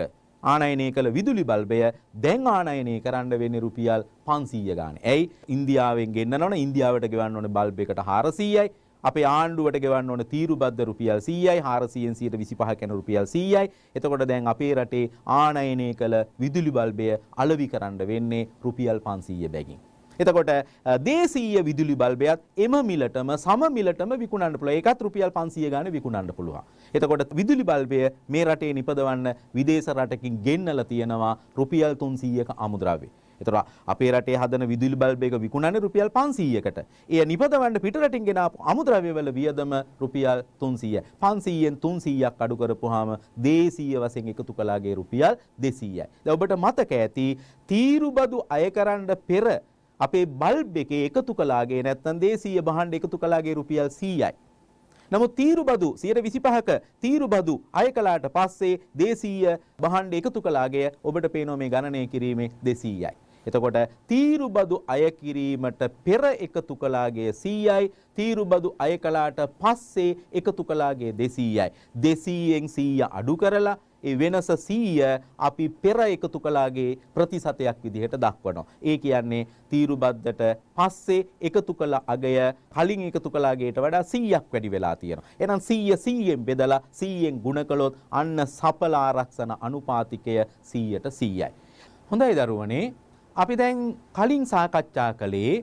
ආනයනය කළ විදුලි බල්බය දැන් ආනයනය කරන්න වෙන්නේ රුපියල් 500 ගානේ. ඇයි? ඉන්දියාවෙන් ගෙන්නනවන ඉන්දියාවට ගෙවන්න ඕන බල්බයකට 400යි. අපේ ආණ්ඩුවට ගෙවන්න ඕන තීරුබද්ද රුපියල් 100යි 400න් 125 කන රුපියල් 100යි. එතකොට දැන් අපේ රටේ ආනයනය කළ විදුලි බල්බය අලෙවි කරන්න වෙන්නේ රුපියල් 500 බැගින්. එතකොට දේශීය විදුලි බල්බයත් එම මිලටම සම මිලටම විකුණන්න පුළුවන්. ඒකත් රුපියල් 500 ගානේ විකුණන්න පුළුවන්. එතකොට විදුලි බල්බය මේ රටේ නිපදවන්න විදේශ රටකින් ගෙන්නලා තියෙනවා රුපියල් 300ක අමුද්‍රව්‍ය. එතකොට අපේ රටේ හදන විදුලි බල්බ එක විකුණන්නේ රුපියල් 500කට. එය නිපදවන්න පිටරටින් ගෙන ආපු අමුද්‍රව්‍යවල වියදම රුපියල් 300. 500න් 300ක් අඩු කරපුවාම දේශීය වශයෙන් එකතු කළාගේ රුපියල් 200යි. දැන් ඔබට මතක ඇති තීරුබදු අය කරන්න පෙර අපේ බල්බ් එකේ එකතු කළාගේ නැත්නම් දේශීය භාණ්ඩ එකතු කළාගේ රුපියල් 100යි. නමුත් තීරුබදු 125ක තීරුබදු අය කළාට පස්සේ දේශීය භාණ්ඩ එකතු කළාගේ ඔබට පේනවා මේ ගණනය කිරීමේ 200යි. එතකොට තීරුබදු අය කිරීමට පෙර එකතු කළාගේ 100යි තීරුබදු අය කළාට පස්සේ එකතු කළාගේ 200යි 200ෙන් 100 අඩු කරලා ඒ වෙනස 100 අපි පෙර එකතු කළාගේ ප්‍රතිශතයක් විදිහට දක්වනවා. ඒ කියන්නේ තීරුබද්දට පස්සේ එකතු කළ අගය කලින් එකතු කළාගේට වඩා 100ක් වැඩි වෙලා තියෙනවා. එහෙනම් 100 100ෙන් බෙදලා 100ෙන් ගුණ කළොත් අන්න සඵල ආරක්ෂණ අනුපාතිකය 100ට 100යි. හොඳයි දරුවනේ අපි දැන් කලින් සාකච්ඡා කළේ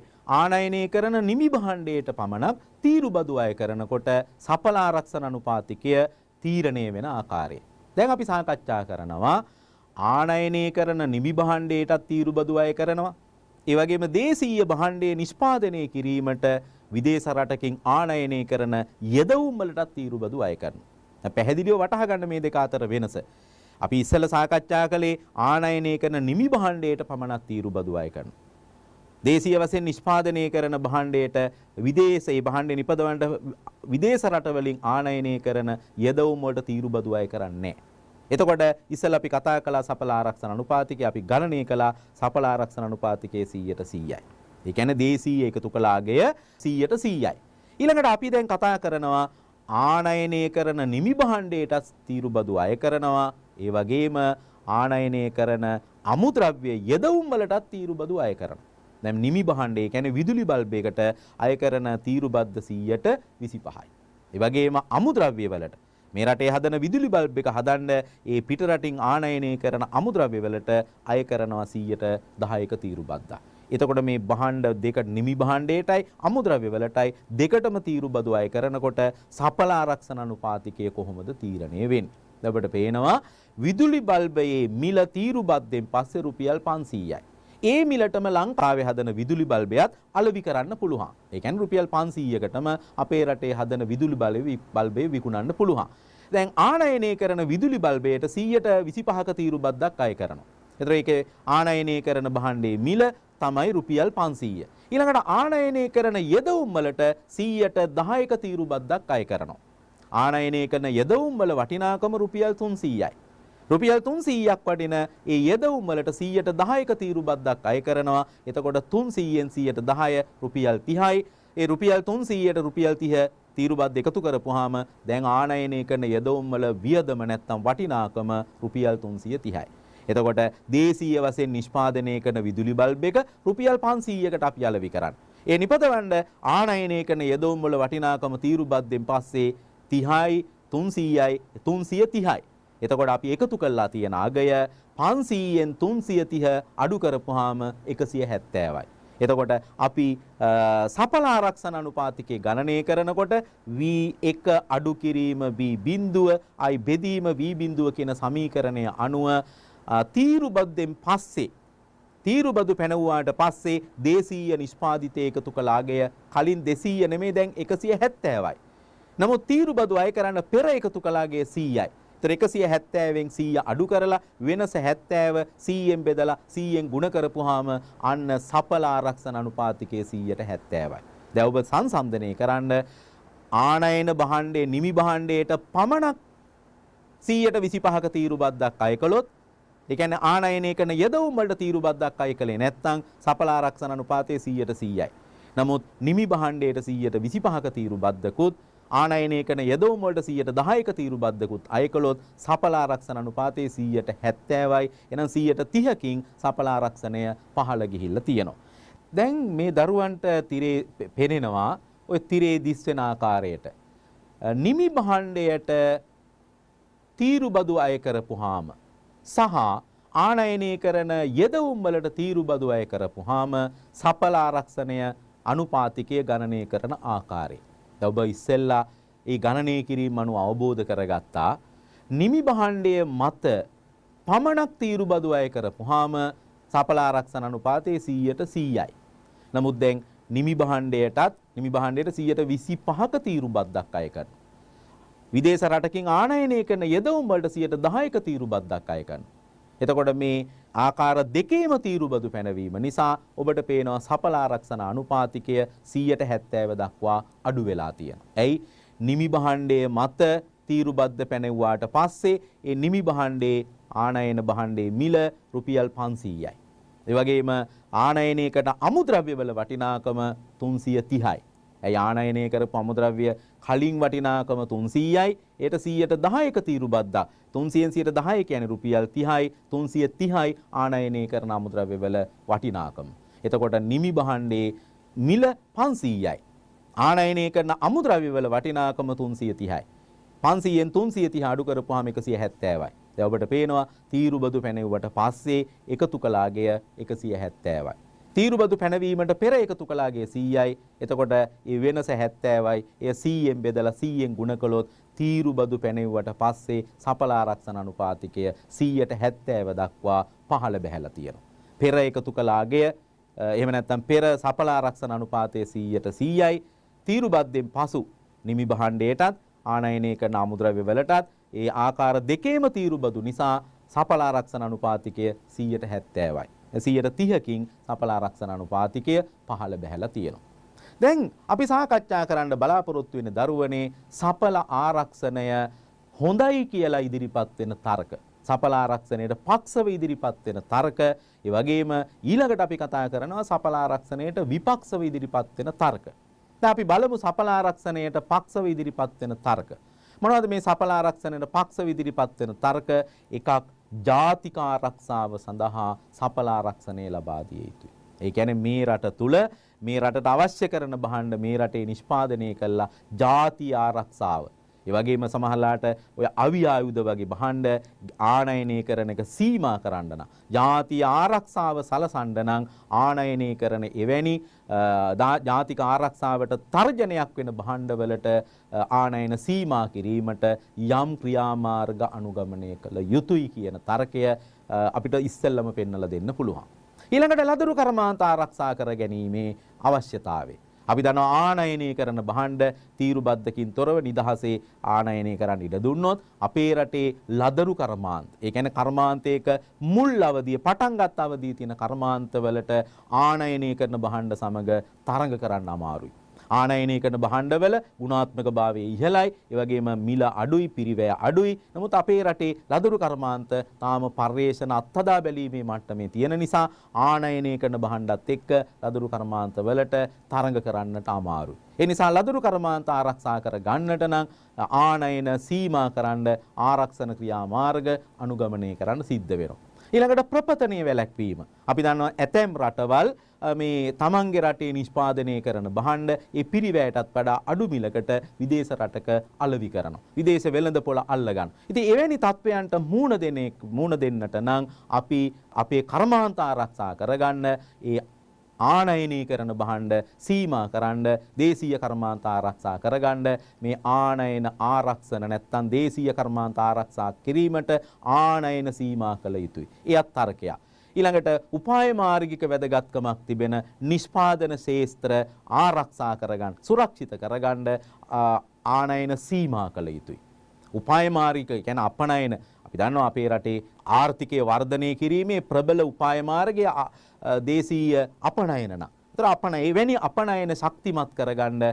ආනයනය කරන නිමි භාණ්ඩයට පමණක් තීරුබදු අය කරනකොට සඵල ආරක්ෂණ අනුපාතිකය තීරණය වෙන ආකාරය. දැන් අපි සාකච්ඡා කරනවා ආනයනය කරන නිමි භාණ්ඩයටත් තීරුබදු අය කරනවා. ඒ වගේම දේශීය භාණ්ඩයේ නිෂ්පාදනය කිරීමට විදේශ රටකින් ආනයනය කරන යදවුම් වලටත් තීරුබදු අය කරනවා. දැන් පැහැදිලිව වටහා ගන්න මේ දෙක අතර වෙනස. අපි ඉස්සෙල්ලා සාකච්ඡා කළේ ආනයනය කරන නිමි භාණ්ඩයට පමණක් තීරුබදු අය කරනවා. දේශීය වශයෙන් නිෂ්පාදනය කරන භාණ්ඩයට විදේශ ඒ භාණ්ඩ නිපදවන්නට විදේශ රටවලින් ආනයනය කරන යදවුම් වලට තීරුබදු අය කරන්නේ එතකොට ඉස්සෙල්ලා අපි කතා කළා සඵල ආරක්ෂණ අනුපාතිකය අපි ගණනය කළා සඵල ආරක්ෂණ අනුපාතිකයේ 100ට 100යි. ඒ කියන්නේ දේශීය එකතු කළාගය 100ට 100යි. ඊළඟට අපි දැන් කතා කරනවා ආනයනය කරන නිමි භාණ්ඩයටත් තීරුබදු අය කරනවා. ඒ වගේම ආනයනය කරන අමුද්‍රව්‍ය යදවුම් වලටත් තීරුබදු අය කරනවා. දැන් නිමි භාණ්ඩ ඒ කියන්නේ විදුලි බල්බයකට අය කරන තීරු බද්ද 125යි. ඒ වගේම අමුද්‍රව්‍ය වලට මේ රටේ හදන විදුලි බල්බ් එක හදන්න ඒ පිට රටින් ආනයනය කරන අමුද්‍රව්‍ය වලට අය කරනවා 110ක තීරු බද්දා. එතකොට මේ භාණ්ඩ දෙක නිමි භාණ්ඩයටයි අමුද්‍රව්‍ය වලටයි දෙකටම තීරු බදු අය කරනකොට සඵල ආරක්ෂණ අනුපාතිකය කොහොමද තීරණය වෙන්නේ? අපිට පේනවා විදුලි බල්බයේ මිල තීරු බද්දෙන් පස්සේ රුපියල් 500යි. ඒ මිලටම ලංකාවේ හදන විදුලි බල්බයත් අලෙවි කරන්න පුළුවන්. ඒ කියන්නේ රුපියල් 500කටම අපේ රටේ හදන විදුලි බලය බල්බේ විකුණන්න පුළුවන්. දැන් ආනයනය කරන විදුලි බල්බයට 125ක තීරු බද්දක් අය කරනවා. එතකොට ඒකේ ආනයනය කරන භාණ්ඩයේ මිල තමයි රුපියල් 500. ඊළඟට ආනයනය කරන යෙදවුම් වලට 110ක තීරු බද්දක් අය කරනවා. ආනයනය කරන යෙදවුම් වල වටිනාකම රුපියල් 300යි. රුපියල් 300ක් වටින ඒ යෙදවුම් වලට 110ක තීරු බද්දක් අය කරනවා. එතකොට 300න් 110 රුපියල් 30යි. ඒ රුපියල් 300ට රුපියල් 30 තීරු බද්ද එකතු කරපුවාම දැන් ආනයනය කරන යෙදවුම් වල වියදම නැත්තම් වටිනාකම රුපියල් 330යි. එතකොට දේශීය වශයෙන් නිෂ්පාදනය කරන විදුලි බල්බ් එක රුපියල් 500කට අපි අලෙවි කරන්නේ. ඒ නිපදවන්න ආනයනය කරන යෙදවුම් වල වටිනාකම තීරු බද්දෙන් පස්සේ 30යි 300යි 330යි එතකොට අපි එකතු කරලා තියෙන අගය 500න් 330 අඩු කරපුවාම 170යි. එතකොට අපි සපල ආරක්ෂණ අනුපාතිකයේ ගණනය කරනකොට V1 අඩු කිරීම B බිඳුව අයි බෙදීම V බිඳුව කියන සමීකරණය අනුව තීරුබද්දෙන් පස්සේ තීරුබදු පැනවුවාට පස්සේ දේශීය නිෂ්පාදිතය එකතු කළාගය කලින් 200 නෙමෙයි දැන් 170යි. නමුත් තීරුබදු අය කරන්න පෙර එකතු කළාගය 100යි. ඒතර 170න් 100 අඩු කරලා වෙනස 70 100ෙන් බෙදලා 100ෙන් ගුණ කරපුවාම අන්න සඵල ආරක්ෂණ අනුපාතිකයේ 170යි. දැන් ඔබ සංසන්දනය කරන්න ආනයන භාණ්ඩේ නිමි භාණ්ඩයට පමණක් 125ක තීරු බද්දක් අය කළොත් ඒ කියන්නේ ආනයනය කරන යදවුම් වලට තීරු බද්දක් අය කළේ නැත්නම් සඵල ආරක්ෂණ අනුපාතය 100ට 100යි. නමුත් නිමි භාණ්ඩයට 125ක තීරු බද්දකුත් ආනයනය කරන යදවුම් වලට 110ක තීරුබද්දකුත් අය කළොත් සපල ආරක්ෂණ අනුපාතයේ 170යි එහෙනම් 130කින් සපල ආරක්ෂණය පහළ ගිහිල්ලා තියෙනවා. දැන් මේ දරුවන්ට තිරේ පෙනෙනවා ওই තිරේ දිස් වෙන ආකාරයට. නිමි භාණ්ඩයට තීරුබදු අය කරපුවාම සහ ආනයනය කරන යෙදවුම් වලට තීරුබදු අය කරපුවාම සපල ආරක්ෂණය අනුපාතිකය ගණනය කරන ආකාරය දැන් ඔබ ඉස්සෙල්ලා ඒ ගණනය කිරීම අනුව අවබෝධ කරගත්තා. නිමි භාණ්ඩයේ මත පමණක් තීරුබදු අය කරපුවාම සපල ආරක්ෂණ අනුපාතයේ 100ට 100යි. නමුත් දැන් නිමි භාණ්ඩයටත් නිමි භාණ්ඩයට 125ක තීරුබද්දක් අය කරනවා. විදේශ රටකින් ආනයනය කරන යෙදවුම් වලට 10%ක තීරුබද්දක් අය කරනවා. එතකොට මේ ආකාර දෙකේම තීරුබදු පැනවීම නිසා ඔබට පේනවා සඵල ආරක්ෂණ අනුපාතිකය 170 දක්වා අඩු වෙලා තියෙනවා. එයි නිමි භාණ්ඩයේ මත තීරුබද්ද පැනෙව්වාට පස්සේ ඒ නිමි භාණ්ඩේ ආනයන භාණ්ඩේ මිල රුපියල් 500යි. ඒ වගේම ආනයනයකට අමුද්‍රව්‍යවල වටිනාකම 330යි. ඇයි ආනයනය කරපු අමුද්‍රව්‍ය කලින් වටිනාකම 300යි. ඒට 100ට 10ක තීරු බද්දා. 300න් 110 කියන්නේ රුපියල් 30යි, 330යි ආනයනය කරන අමුද්‍රව්‍ය වල වටිනාකම. එතකොට නිමි භාණ්ඩේ මිල 500යි. ආනයනය කරන අමුද්‍රව්‍ය වල වටිනාකම 330යි. 500න් 330 අඩු කරපුවාම 170යි. දැන් ඔබට පේනවා තීරු බදු පැනෙව්වට පස්සේ එකතු කළාගය 170යි. තීරුබදු පැනවීමට පෙර එකතු කළාගේ 100යි. එතකොට ඒ වෙනස 70යි. ඒ 100ෙන් බෙදලා 100ෙන් ಗುಣ කළොත් තීරුබදු පැනෙව්වට පස්සේ සපල ආරක්ෂණ අනුපාතිකය 170 දක්වා පහළ බැහැලා තියෙනවා. පෙර එකතු කළාගය එහෙම නැත්නම් පෙර සපල ආරක්ෂණ අනුපාතය 100ට 100යි. තීරුබද්දෙන් පසු නිමි භාණ්ඩයටත් ආනයනය කරන අමුද්‍රව්‍ය වලටත් ඒ ආකාර දෙකේම තීරුබදු නිසා සපල ආරක්ෂණ අනුපාතිකය 170යි. සීයට තිහකින් සඵල ආරක්ෂණ අනුපාතිකය පහළ බැහැලා තියෙනවා. දැන් අපි සාකච්ඡා කරන්න බලාපොරොත්තු වෙන දරුවනේ සඵල ආරක්ෂණය හොඳයි කියලා ඉදිරිපත් වෙන තර්ක. සඵල ආරක්ෂණයට පක්ෂව ඉදිරිපත් වෙන තර්ක, ඒ වගේම ඊළඟට අපි කතා කරනවා සඵල ආරක්ෂණයට විපක්ෂව ඉදිරිපත් වෙන තර්ක. දැන් අපි බලමු සඵල ආරක්ෂණයට පක්ෂව ඉදිරිපත් වෙන තර්ක. මොනවද මේ සඵල ආරක්ෂණයට පක්ෂව ඉදිරිපත් වෙන තර්ක? එකක් ජාතික ආරක්ෂාව සඳහා සපල ආරක්ෂණය ලබා දිය යුතුයි. ඒ කියන්නේ මේ රට තුල මේ රටට අවශ්‍ය කරන භාණ්ඩ මේ රටේ නිෂ්පාදනය කළා ජාති ආරක්ෂාව ඒ වගේම සමහරලාට ඔය අවි ආයුධ වගේ භාණ්ඩ ආනයනය කරන එක සීමා කරන්න නම් ජාති ආරක්ෂාව සලසන්න නම් ආනයනය කරන එවැනි ජාතික ආරක්ෂාවට තර්ජනයක් වෙන භාණ්ඩවලට ආනයන සීමා කිරීමට යම් ක්‍රියාමාර්ග අනුගමනය කළ යුතුයි කියන තර්කය අපිට ඉස්සෙල්ලම පෙන්වලා දෙන්න පුළුවන්. ඊළඟට ලදරු කර්මාන්ත ආරක්ෂා කර ගැනීමේ අවශ්‍යතාවය අපි දන්නවා ආනයනය කරන භාණ්ඩ තීරුබද්දකින් තොරව නිදහසේ ආනයනය කරන්න ඉඩ දුන්නොත් අපේ රටේ ලදරු කර්මාන්ත ඒ කියන්නේ කර්මාන්තයක මුල් අවධිය පටන් ගත් අවධිය තියෙන කර්මාන්තවලට ආනයනය කරන භාණ්ඩ සමග තරඟ කරන්න අමාරුයි ආනයනය කරන බහණ්ඩවල ගුණාත්මක භාවය ඉහළයි ඒවගේම මිල අඩුයි පිරිවැය අඩුයි නමුත් අපේ රටේ ලදරු කර්මාන්ත තාම පර්යේෂණ අත්හදා බැලීමේ මට්ටමේ තියෙන නිසා ආනයනය කරන බහණ්ඩත් එක්ක ලදරු කර්මාන්ත වලට තරඟ කරන්නට අමාරුයි. ඒ නිසා ලදරු කර්මාන්ත ආරක්ෂා කර ගන්නට නම් ආනයන සීමා කරන්න ආරක්ෂණ ක්‍රියාමාර්ග අනුගමනය කරන්න සිද්ධ වෙනවා. ඊළඟට ප්‍රපතනීය වැළැක්වීම. අපි දන්නවා ඇතැම් රටවල් මේ තමන්ගේ රටේ නිෂ්පාදනය කරන බහණ්ඩ ඒ පිරිවැයටත් වඩා අඩු මිලකට විදේශ රටක අලෙවි කරනවා. විදේශ වෙළඳපොළ අල්ල ගන්න. ඉතින් එවැනි තත්වයන්ට මූණ දෙන්නේ මූණ දෙන්නට නම් අපි අපේ කර්මාන්ත ආරක්ෂා කරගන්න ඒ ආනයනී කරන බහණ්ඩ සීමා කරන්න දේශීය කර්මාන්ත ආරක්ෂා කරගන්න මේ ආනයන ආරක්ෂණ නැත්තම් දේශීය කර්මාන්ත ආරක්ෂා කිරීමට ආනයන සීමා කළ යුතුයි. එයත් තර්කයක්. ඊළඟට උපාය මාර්ගික වැදගත්කමක් තිබෙන නිෂ්පාදන ශේස්ත්‍ර ආරක්ෂා කරගන්න සුරක්ෂිත කරගන්න ආනයන සීමා කළ යුතුයි. උපාය මාර්ගික කියන්නේ අපනයන අපි දන්නවා අපේ රටේ ආර්ථිකය වර්ධනය කිරීමේ ප්‍රබල උපාය මාර්ගය දේශීය අපනයනන. ඒතර අපන එවැනි අපනයන ශක්තිමත් කරගන්න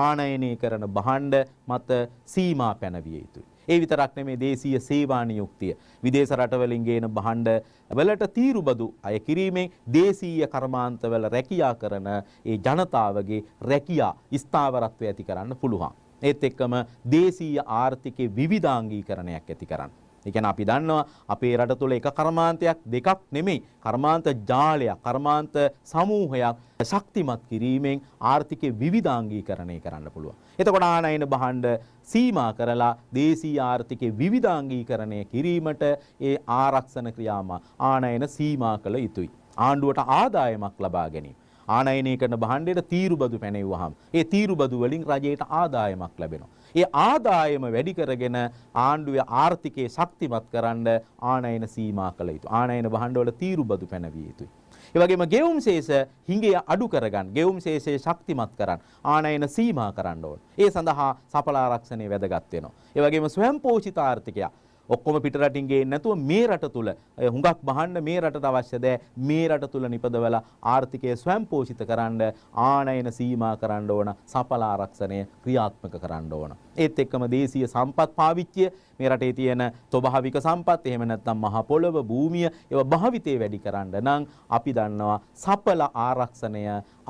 ආනයනය කරන භාණ්ඩ මත සීමා පැනවිය යුතුයි. ඒ විතරක් නෙමේ දේශීය සේවා නියුක්තිය. විදේශ රටවලින් ගේන බහඬ වලට තීරුබදු අය කිරීමෙන් දේශීය කර්මාන්තවල රැකියා කරන ඒ ජනතාවගේ රැකියා ස්ථාවරත්වය ඇති කරන්න පුළුවන්. ඒත් එක්කම දේශීය ආර්ථිකයේ විවිධාංගීකරණයක් ඇති කරන්න. ඒ කියන්නේ අපි දන්නවා අපේ රට තුළ එක කර්මාන්තයක් දෙකක් නෙමෙයි කර්මාන්ත ජාලයක් කර්මාන්ත සමූහයක් ශක්තිමත් කිරීමෙන් ආර්ථිකය විවිධාංගීකරණය කරන්න පුළුවන්. එතකොට ආනයන භාණ්ඩ සීමා කරලා දේශීය ආර්ථිකය විවිධාංගීකරණය කිරීමට ඒ ආරක්ෂණ ක්‍රියාමා ආනයන සීමා කළ යුතුයි. ආණ්ඩුවට ආදායමක් ලබා ගැනීම ආනයනය කරන භාණ්ඩයට තීරුබදු පැනෙව්වහම ඒ තීරුබදු වලින් රජයට ආදායමක් ලැබෙනවා. ඒ ආදායම වැඩි කරගෙන ආණ්ඩුවේ ආර්ථිකය ශක්තිමත් කරන්න ආනයන සීමා කළ යුතු. ආනයන භාණ්ඩවල තීරුබදු පැනවිය යුතුයි. ඒ වගේම ගෙවුම් ශේෂ හිඟය අඩු කරගන්න, ගෙවුම් ශේෂය ශක්තිමත් කරන්න, ආනයන සීමා කරන්න ඕන. ඒ සඳහා සඵල ආරක්ෂණය වැදගත් වෙනවා. ඒ වගේම ස්වයංපෝෂිත ආර්ථිකයක් ඔක්කොම පිටරටින් ගේන්නේ නැතුව මේ රට තුල හුඟක් බහන්න මේ රටට අවශ්‍ය දෑ මේ රට තුල නිපදවලා ආර්ථිකය ස්වයංපෝෂිත කරන්න ආනයන සීමා කරන්න ඕන සඵල ආරක්ෂණය ක්‍රියාත්මක කරන්න ඕන. ඒත් එක්කම දේශීය සම්පත් පාවිච්චිය මේ රටේ තියෙන ස්වභාවික සම්පත් එහෙම නැත්නම් මහ පොළව භූමිය ඒවා භාවිතේ වැඩි කරන්න නම් අපි දන්නවා සඵල ආරක්ෂණය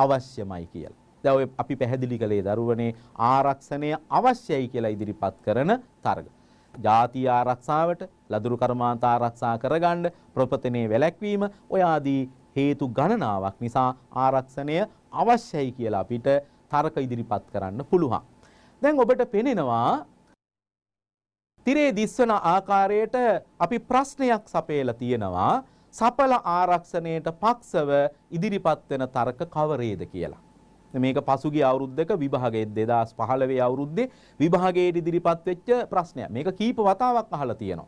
අවශ්‍යමයි කියලා. දැන් අපි පැහැදිලි කළේ දරුවනේ ආරක්ෂණය අවශ්‍යයි කියලා ඉදිරිපත් කරන තර්ක. ජාතිය ආරක්ෂාවට ලදරු කර්මාන්ත ආරක්ෂා කරගන්න ප්‍රපතනේ වැළැක්වීම ඔය ආදී හේතු ගණනාවක් නිසා ආරක්ෂණය අවශ්‍යයි කියලා අපිට තර්ක ඉදිරිපත් කරන්න පුළුවන්. දැන් ඔබට පෙනෙනවා තිරේ දිස්වන ආකාරයට අපි ප්‍රශ්නයක් සපයලා තියෙනවා සඵල ආරක්ෂණයට පක්ෂව ඉදිරිපත් වෙන තර්ක කවරේද කියලා. මේක පසුගිය අවුරුද්දක විභාගයේ 2015 අවුරුද්දේ විභාගයට ඉදිරිපත් වෙච්ච ප්‍රශ්නයක්. මේක කීප වතාවක් අහලා තියෙනවා.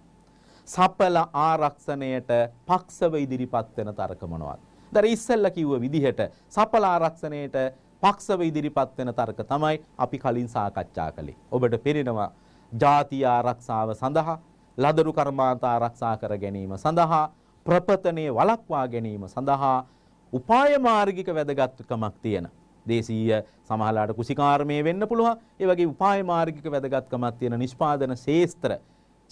සපල ආරක්ෂණයට පක්ෂව ඉදිරිපත් වෙන තර්ක මොනවද? දැන් ඉස්සෙල්ලා කිව්ව විදිහට සපල ආරක්ෂණයට පක්ෂව ඉදිරිපත් වෙන තර්ක තමයි අපි කලින් සාකච්ඡා කළේ. ඔබට පෙනෙනවා ජාතිය ආරක්ෂාව සඳහා ලදරු කර්මාන්ත ආරක්ෂා කර ගැනීම සඳහා ප්‍රපතනයේ වළක්වා ගැනීම සඳහා උපාය මාර්ගික වැදගත්කමක් තියෙනවා. දේශීය සමහරලාට කුසිකාර්මය වෙන්න පුළුවන්. ඒ වගේ උපාය මාර්ගික වැදගත්කමක් තියෙන නිෂ්පාදන ශේස්ත්‍ර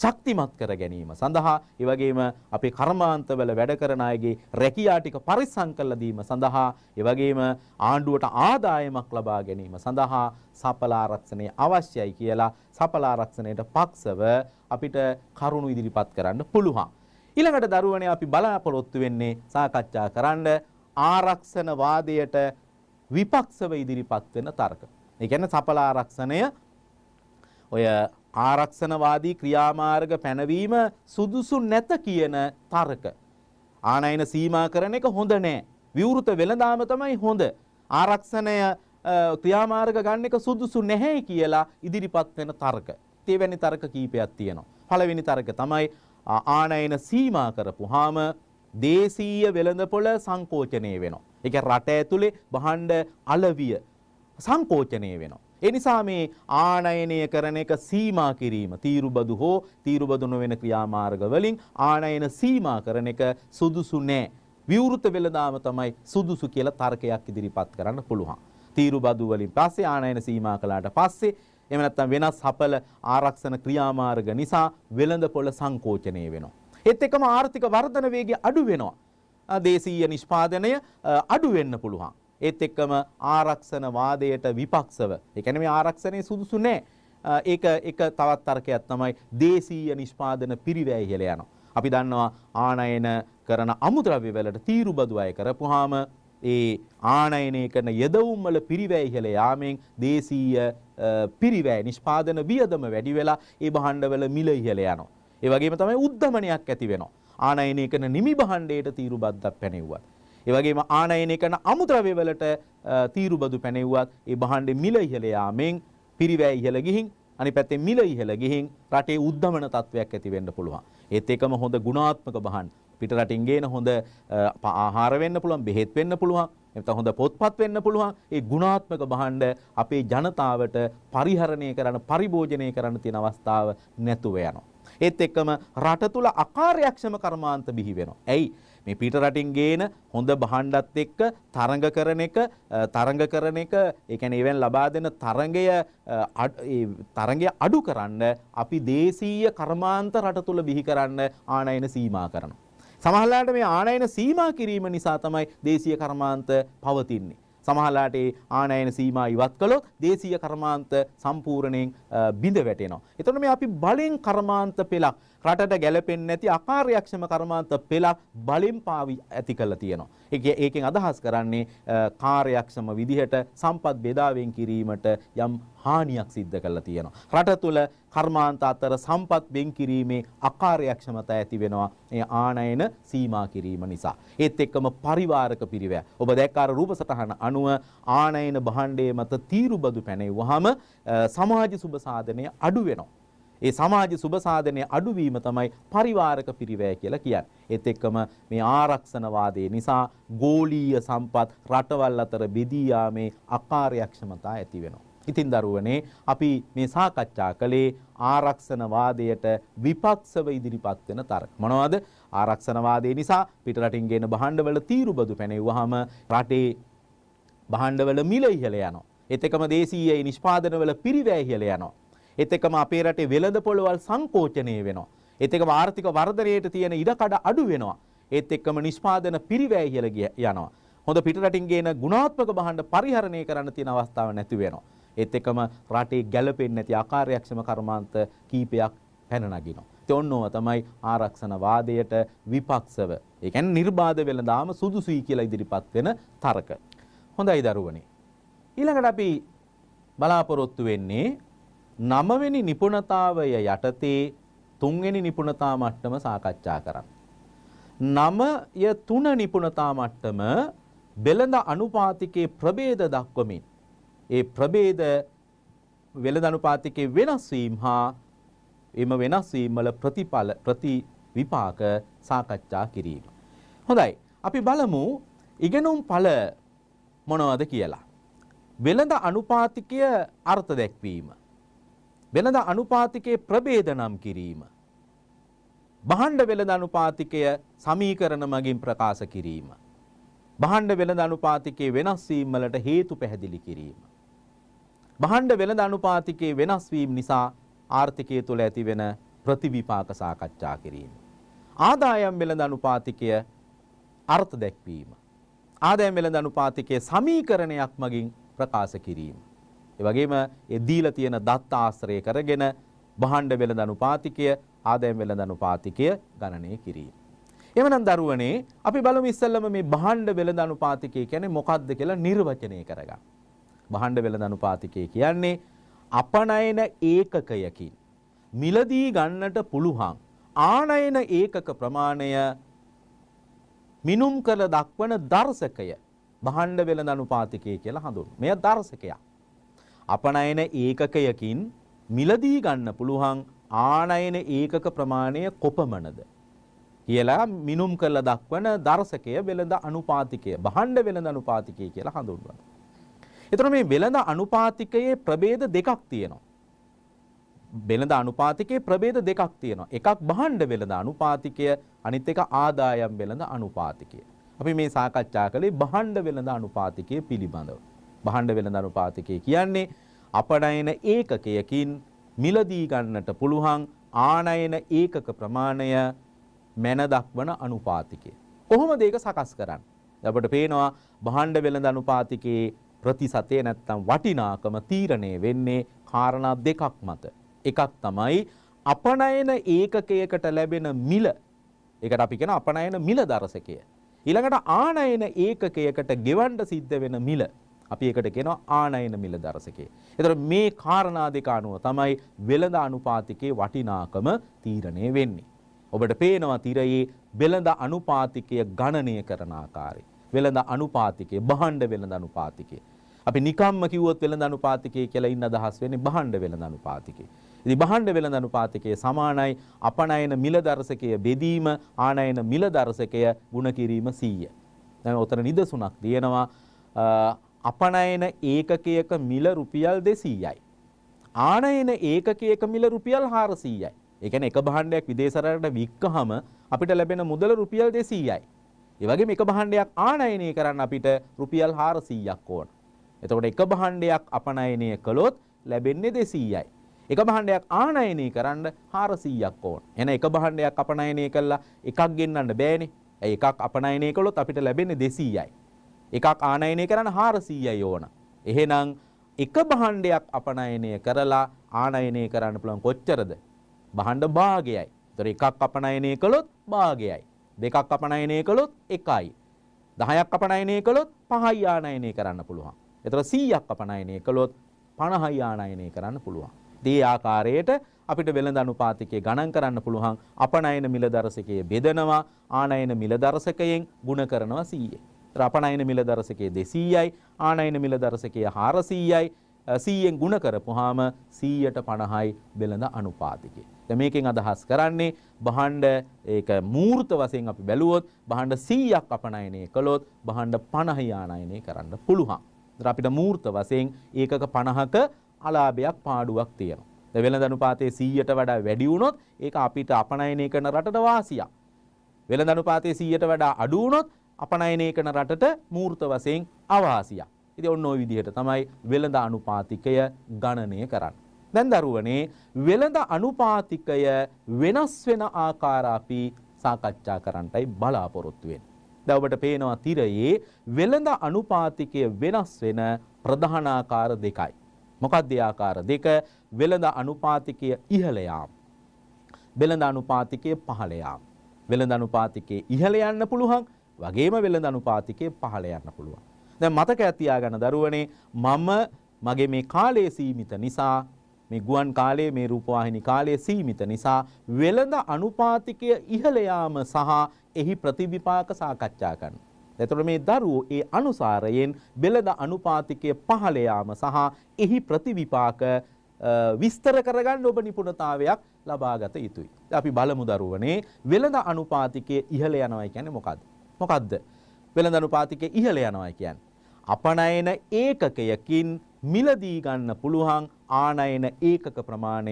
ශක්තිමත් කර ගැනීම සඳහා ඒ වගේම අපේ කර්මාන්තවල වැඩ කරන අයගේ රැකියා ටික පරිස්සම් කළ දීම සඳහා ඒ වගේම ආණ්ඩුවට ආදායමක් ලබා ගැනීම සඳහා සපල ආරක්ෂණය අවශ්‍යයි කියලා සපල ආරක්ෂණයට පක්ෂව අපිට කරුණු ඉදිරිපත් කරන්න පුළුවන්. ඊළඟට දරුවනේ අපි බලාපොරොත්තු වෙන්නේ සාකච්ඡා කරන්න ආරක්ෂණ වාදයට විපක්ෂව ඉදිරිපත් වෙන තර්ක. ඒ කියන්නේ සපල ආරක්ෂණය ඔය ආරක්ෂණවාදී ක්‍රියාමාර්ග පැනවීම සුදුසු නැත කියන තර්ක. ආනයන සීමා කරන එක හොඳ නෑ. විවෘත වෙළඳාම තමයි හොඳ. ආරක්ෂණය ක්‍රියාමාර්ග ගන්න එක සුදුසු නැහැ කියලා ඉදිරිපත් වෙන තර්ක. තේවැනි තර්ක කීපයක් තියෙනවා. පළවෙනි තර්ක තමයි ආනයන සීමා කරපුවාම දේශීය වෙළඳපොළ සංකෝචනය වෙනවා. ඒ කියන්නේ රට ඇතුලේ භාණ්ඩ අලවිය සංකෝචනය වෙනවා. ඒ නිසා මේ ආනයනය කරන එක සීමා කිරීම තීරුබදු හෝ තීරුබදු නොවන ක්‍රියාමාර්ග වලින් ආනයන සීමා කරන එක සුදුසු නෑ. විවෘත වෙලදාම තමයි සුදුසු කියලා තර්කයක් ඉදිරිපත් කරන්න පුළුවන්. තීරුබදු වලින් පස්සේ ආනයන සීමා කළාට පස්සේ එහෙම නැත්නම් වෙනස් හපල ආරක්ෂණ ක්‍රියාමාර්ග නිසා වෙළඳ පොළ සංකෝචනය වෙනවා. ඒත් එකම ආර්ථික වර්ධන වේගය අඩු වෙනවා. දේශීය නිෂ්පාදනය අඩු වෙන්න පුළුවන්. ඒත් එක්කම ආරක්ෂණ වාදයට විපක්ෂව. ඒ කියන්නේ මේ ආරක්ෂණය සුදුසු නෑ. ඒක එක තවත් තර්කයක් තමයි දේශීය නිෂ්පාදන පිරිවැය කියලා යනවා. අපි දන්නවා ආනයන කරන අමුද්‍රව්‍ය වලට තීරුබදු අය කරපුවාම ඒ ආනයනය කරන යෙදවුම් වල පිරිවැය ඉහළ යාමෙන් දේශීය පිරිවැය නිෂ්පාදන වියදම වැඩි වෙලා ඒ භාණ්ඩවල මිල ඉහළ යනවා. ඒ වගේම තමයි උද්ධමනයක් ඇති වෙනවා. ආනයනය කරන නිමි භාණ්ඩයට තීරු බද්දක් පැනෙව්වත්. ඒ වගේම ආනයනය කරන අමුද්‍රව්‍ය වලට තීරු බදු පැනෙව්වත් ඒ භාණ්ඩෙ මිල ඉහළ යාමෙන් පිරිවැය ඉහළ ගිහින් අනිත් පැත්තේ මිල ඉහළ ගිහින් රටේ උද්දමන තත්වයක් ඇති වෙන්න පුළුවන්. ඒත් එකම හොඳ ගුණාත්මක භාණ්ඩ පිට රටින් ගේන හොඳ ආහාර වෙන්න පුළුවන්, බෙහෙත් වෙන්න පුළුවන්, එතන හොඳ පොත්පත් වෙන්න පුළුවන් ඒ ගුණාත්මක භාණ්ඩ අපේ ජනතාවට පරිහරණය කරන්න පරිභෝජනය කරන්න තියෙන අවස්ථාව නැතුව යනවා ඒත් එක්කම රට තුල අකාර්යක්ෂම කර්මාන්ත බිහි වෙනවා. ඇයි? මේ පිට රටින් ගේන හොඳ බහණ්ඩත් එක්ක තරඟ කරන එක තරඟ කරන එක ඒ කියන්නේ ඒවෙන් ලබා දෙන තරඟය තරඟය අඩු කරන්න අපි දේශීය කර්මාන්ත රට තුල බිහි කරන්න ආනයන සීමා කරනවා. සමහරලාට මේ ආනයන සීමා කිරීම නිසා තමයි දේශීය කර්මාන්ත පවතින්නේ. සමහරලාට ඒ ආනයන සීමා ඉවත් කළොත් දේශීය කර්මාන්ත සම්පූර්ණයෙන් බිඳ වැටෙනවා. එතකොට මේ අපි බලෙන් කර්මාන්ත පෙළක් රටට ගැලපෙන්නේ නැති අකාර්යක්ෂම කර්මාන්ත පෙළක් බලෙන් පාවි ඇති කරලා තියෙනවා. ඒකෙන් අදහස් කරන්නේ කාර්යක්ෂම විදිහට සම්පත් බෙදාවෙන් කිරීමට යම් හානියක් සිද්ධ කරලා තියෙනවා. රට තුළ කර්මාන්ත අතර සම්පත් වෙන් කිරීමේ අකාර්යක්ෂමතා ඇති වෙනවා මේ ආනයන සීමා කිරීම නිසා. ඒත් එක්කම පරිවාරක පිරිවැය. ඔබ දැක්ක අර රූප සටහන අනුව ආනයන භාණ්ඩයේ මත තීරුබදු පැනෙවුවාම සමාජ සුබ සාධනය අඩු වෙනවා. ඒ සමාජ සුබ සාධනය අඩුවීම තමයි පරිවාරක පිරිවැය කියලා කියන්නේ. ඒත් එක්කම මේ ආරක්ෂණවාදය නිසා ගෝලීය සම්පත් රටවල් අතර බෙදී යාමේ අකාර්යක්ෂමතා ඇති වෙනවා. ඉතින් දරුවනේ අපි මේ සාකච්ඡා කළේ ආරක්ෂණවාදයට විපක්ෂව ඉදිරිපත් වෙන තර්ක. මොනවද? ආරක්ෂණවාදය නිසා පිටරටින් ගේන භාණ්ඩවල තීරුබදු පැනෙවුවහම රටේ භාණ්ඩවල මිල ඉහළ යනවා. එතකම දේශීය නිෂ්පාදනවල පිරිවැය ඉහළ යනවා. ඒත් එක්කම අපේ රටේ වෙළඳ පොළවල් සංකෝචනය වෙනවා. ඒත් එක්කම ආර්ථික වර්ධනයට තියෙන ඉඩකඩ අඩු වෙනවා. ඒත් එක්කම නිෂ්පාදන පිරිවැය ඉහළ යනවා. හොඳ පිටරටින් ගේන ගුණාත්මක භාණ්ඩ පරිහරණය කරන්න තියෙන අවස්ථාව නැති වෙනවා. ඒත් එක්කම රටේ ගැළපෙන්නේ නැති අකාර්යක්ෂම කර්මාන්ත කීපයක් පැන නගිනවා. ඔන්නෝව තමයි ආරක්ෂණ වාදයට විපක්ෂව. ඒ කියන්නේ නිර්බාධ වෙළඳාම සුදුසුයි කියලා ඉදිරිපත් වෙන තර්ක. හොඳයි දරුවනේ. ඊළඟට අපි බලාපොරොත්තු වෙන්නේ නමවෙනි නිපුණතාවය යටතේ තුන්වෙනි නිපුණතා මට්ටම සාකච්ඡා කරන්න. නමය තුන නිපුණතා මට්ටම වෙළඳ අනුපාතිකයේ ප්‍රභේද දක්වමින් ඒ ප්‍රභේද වෙළඳ අනුපාතිකයේ වෙනස් වීම හා එම වෙනස් වීම වල ප්‍රතිඵල ප්‍රතිවිපාක සාකච්ඡා කිරීම. හොඳයි. අපි බලමු ඉගෙනුම් ඵල මොනවද කියලා. වෙළඳ අනුපාතිකය අර්ථ දැක්වීම. වෙළඳ අනුපාතිකයේ ප්‍රභේද නම් කිරීම. භාණ්ඩ වෙළඳ අනුපාතිකය සමීකරණ මගින් ප්‍රකාශ කිරීම. භාණ්ඩ වෙළඳ අනුපාතිකයේ වෙනස් වීම වලට හේතු පැහැදිලි කිරීම. භාණ්ඩ වෙළඳ අනුපාතිකයේ වෙනස් වීම නිසා ආර්ථිකය තුළ ඇතිවෙන ප්‍රතිවිපාක සාකච්ඡා කිරීම. ආදායම් වෙළඳ අනුපාතිකය අර්ථ දැක්වීම. ආදායම් වෙළඳ අනුපාතිකයේ සමීකරණයක් මගින් ප්‍රකාශ කිරීම. ඒ වගේම ඒ දීලා තියෙන දත්ත ආශ්‍රය කරගෙන භාණ්ඩ වෙළඳ අනුපාතිකය ආදායම් වෙළඳ අනුපාතිකය ගණනය කිරීම. එමනම් දරුවනේ අපි බලමු ඉස්සෙල්ලම මේ භාණ්ඩ වෙළඳ අනුපාතිකය කියන්නේ මොකක්ද කියලා නිර්වචනය කරගන්න. භාණ්ඩ වෙළඳ අනුපාතිකය කියන්නේ අපනයන ඒකකයකින් මිලදී ගන්නට පුළුවන් ආනයන ඒකක ප්‍රමාණය මිනුම් කළ දක්වන දර්ශකය භාණ්ඩ වෙළඳ අනුපාතිකය කියලා හඳුන්වනවා. මෙය දර්ශකයක්. අපනයන ඒකකයකින් මිලදී ගන්න පුළුවන් ආනයන ඒකක ප්‍රමාණය කොපමණද කියලා මිනුම් කරලා දක්වන දර්ශකය වෙළඳ අනුපාතිකය භාණ්ඩ වෙළඳ අනුපාතිකය කියලා හඳුන්වනවා. එතකොට මේ වෙළඳ අනුපාතිකයේ ප්‍රභේද දෙකක් තියෙනවා. වෙළඳ අනුපාතිකයේ ප්‍රභේද දෙකක් තියෙනවා. එකක් භාණ්ඩ වෙළඳ අනුපාතිකය අනිත් එක ආදායම් වෙළඳ අනුපාතිකය. අපි මේ සාකච්ඡා කළේ භාණ්ඩ වෙළඳ අනුපාතිකය පිළිබඳව. භාණ්ඩ වෙළඳ අනුපාතිකය කියන්නේ අපනයන ඒකකයකින් මිලදී ගන්නට පුළුවන් ආනයන ඒකක ප්‍රමාණය මැන දක්වන අනුපාතිකය. කොහොමද ඒක සකස් කරන්නේ? අපට පේනවා භාණ්ඩ වෙළඳ අනුපාතිකයේ ප්‍රතිශතය නැත්තම් වටිනාකම තීරණය වෙන්නේ කාරණා දෙකක් මත. එකක් තමයි අපනයන ඒකකයකට ලැබෙන මිල. ඒකට අපි කියන අපනයන මිල දරසකය. ඊළඟට ආනයන ඒකකයකට ගෙවන්න සිද්ධ වෙන මිල. අපි ඒකට කියනවා ආනයන මිල දරසකේ. ඒතර මේ කාරණා දෙක අනුව තමයි වෙළඳ අනුපාතිකයේ වටිනාකම තීරණය වෙන්නේ. ඔබට පේනවා තිරයේ වෙළඳ අනුපාතිකය ගණනය කරන ආකාරය. වෙළඳ අනුපාතිකය බහණ්ඩ වෙළඳ අනුපාතිකය. අපි නිකම්ම කිව්වොත් වෙළඳ අනුපාතිකය කියලා ඉන්න අදහස් වෙන්නේ බහණ්ඩ වෙළඳ අනුපාතිකය. ඉතින් බහණ්ඩ වෙළඳ අනුපාතිකය සමානයි අපනයන මිල දරසකය බෙදීම ආනයන මිල දරසකය ಗುಣ කිරීම 100. දැන් උතර නිදසුණක් තියෙනවා අපනයන ඒකකයක මිල රුපියල් 200යි. ආනයන ඒකකයක මිල රුපියල් 400යි. ඒ කියන්නේ එක භාණ්ඩයක් විදේශ රටකට වික්කහම අපිට ලැබෙන මුදල රුපියල් 200යි. ඒ වගේම එක භාණ්ඩයක් ආනයනය කරන්න අපිට රුපියල් 400ක් ඕන. එතකොට එක භාණ්ඩයක් අපනයනය කළොත් ලැබෙන්නේ 200යි. එක භාණ්ඩයක් ආනයනය කරන්න 400ක් ඕන. එහෙනම් එක භාණ්ඩයක් අපනයනය කළා එකක් ගෙන්නන්න බෑනේ. ඒ එකක් අපනයනය කළොත් අපිට ලැබෙන්නේ 200යි. එකක් ආනයනය කරන්න 400යි ඕන. එහෙනම් එක භාණ්ඩයක් අපනයනය කරලා ආනයනය කරන්න පුළුවන් කොච්චරද? භාණ්ඩ භාගයයි. ඒතර එකක් අපනයනය කළොත් භාගයයි. දෙකක් අපනයනය කළොත් එකයි. 10ක් අපනයනය කළොත් 5යි ආනයනය කරන්න පුළුවන්. ඒතර 100ක් අපනයනය කළොත් 50යි ආනයනය කරන්න පුළුවන්. ඒ ආකාරයට අපිට වෙළඳ අනුපාතිකයේ ගණන් කරන්න පුළුවන් අපනයන මිලදරසකයේ බෙදනවා ආනයන මිලදරසකයෙන් ගුණ කරනවා 100. රපණයින මිල දරසකේ දෙසීයයි ආනයින මිල දරසකය හාරසීයයි සීයෙන් ගුණ කරපුහාම සීයට පණහයි බෙළඳ අනුපාතිකය. ද මේකෙන් අදහස් කරන්නේ බහන්ඩ මූර්ත වසයෙන් අපි බැලුවොත් බහන්ඩ සීයක් අපනයනය කළොත් බහන්ඩ පණහයානයනය කරන්න පුළුවන්. අපිට මූර්ත වසයෙන් ඒකක පණහක අලාභයක් පාඩුවක් තියෙන. වෙළඳ අනුපාතයේ සීයට වඩා වැඩිවුණොත් ඒ අපිට අපනයනය කරන රටට වාසියක්. වෙළඳ අනුපාතයේ සීයට වඩා අඩුවනොත් අපනයනය කරන රටට මූර්ත වශයෙන් අවාසියක්. ඉතින් ඔන්න ওই විදිහට තමයි වෙළඳ අනුපාතිකය ගණනය කරන්නේ. දැන් දරුවනේ වෙළඳ අනුපාතිකය වෙනස් වෙන ආකාර අපි සාකච්ඡා කරන්නයි බලාපොරොත්තු වෙන්නේ. දැන් ඔබට පේනවා තිරයේ වෙළඳ අනුපාතිකය වෙනස් වෙන ප්‍රධාන ආකාර දෙකයි. මොකක්ද ආකාර දෙක? වෙළඳ අනුපාතිකය ඉහළ යාම. වෙළඳ අනුපාතිකය පහළ යාම. වෙළඳ අනුපාතිකයේ ඉහළ යන්න පුළුවන් වගේම වෙළඳ අනුපාතිකයේ පහළ යන්න පුළුවන්. දැන් මතක ඇතියාගන්න දරුවනේ මම මගේ මේ කාලයේ සීමිත නිසා මේ ගුවන් කාලයේ මේ රූපවාහිනී කාලයේ සීමිත නිසා වෙළඳ අනුපාතිකය ඉහළ යාම සහ එහි ප්‍රතිවිපාක සාකච්ඡා කරනවා. එතකොට මේ දරුවෝ ඒ අනුසාරයෙන් බෙලඳ අනුපාතිකය පහළ යාම සහ එහි ප්‍රතිවිපාක විස්තර කරගන්න ඔබ නිපුණතාවයක් ලබාගත යුතුයි. අපි බලමු දරුවනේ වෙළඳ අනුපාතිකයේ ඉහළ යනවා කියන්නේ මොකද්ද? මොකද්ද? වෙළඳනුපාතිකයේ ඉහළ යනවා කියන්නේ. අපනයන ඒකකයකින් මිලදී ගන්න පුළුවන් ආනයන ඒකක ප්‍රමාණය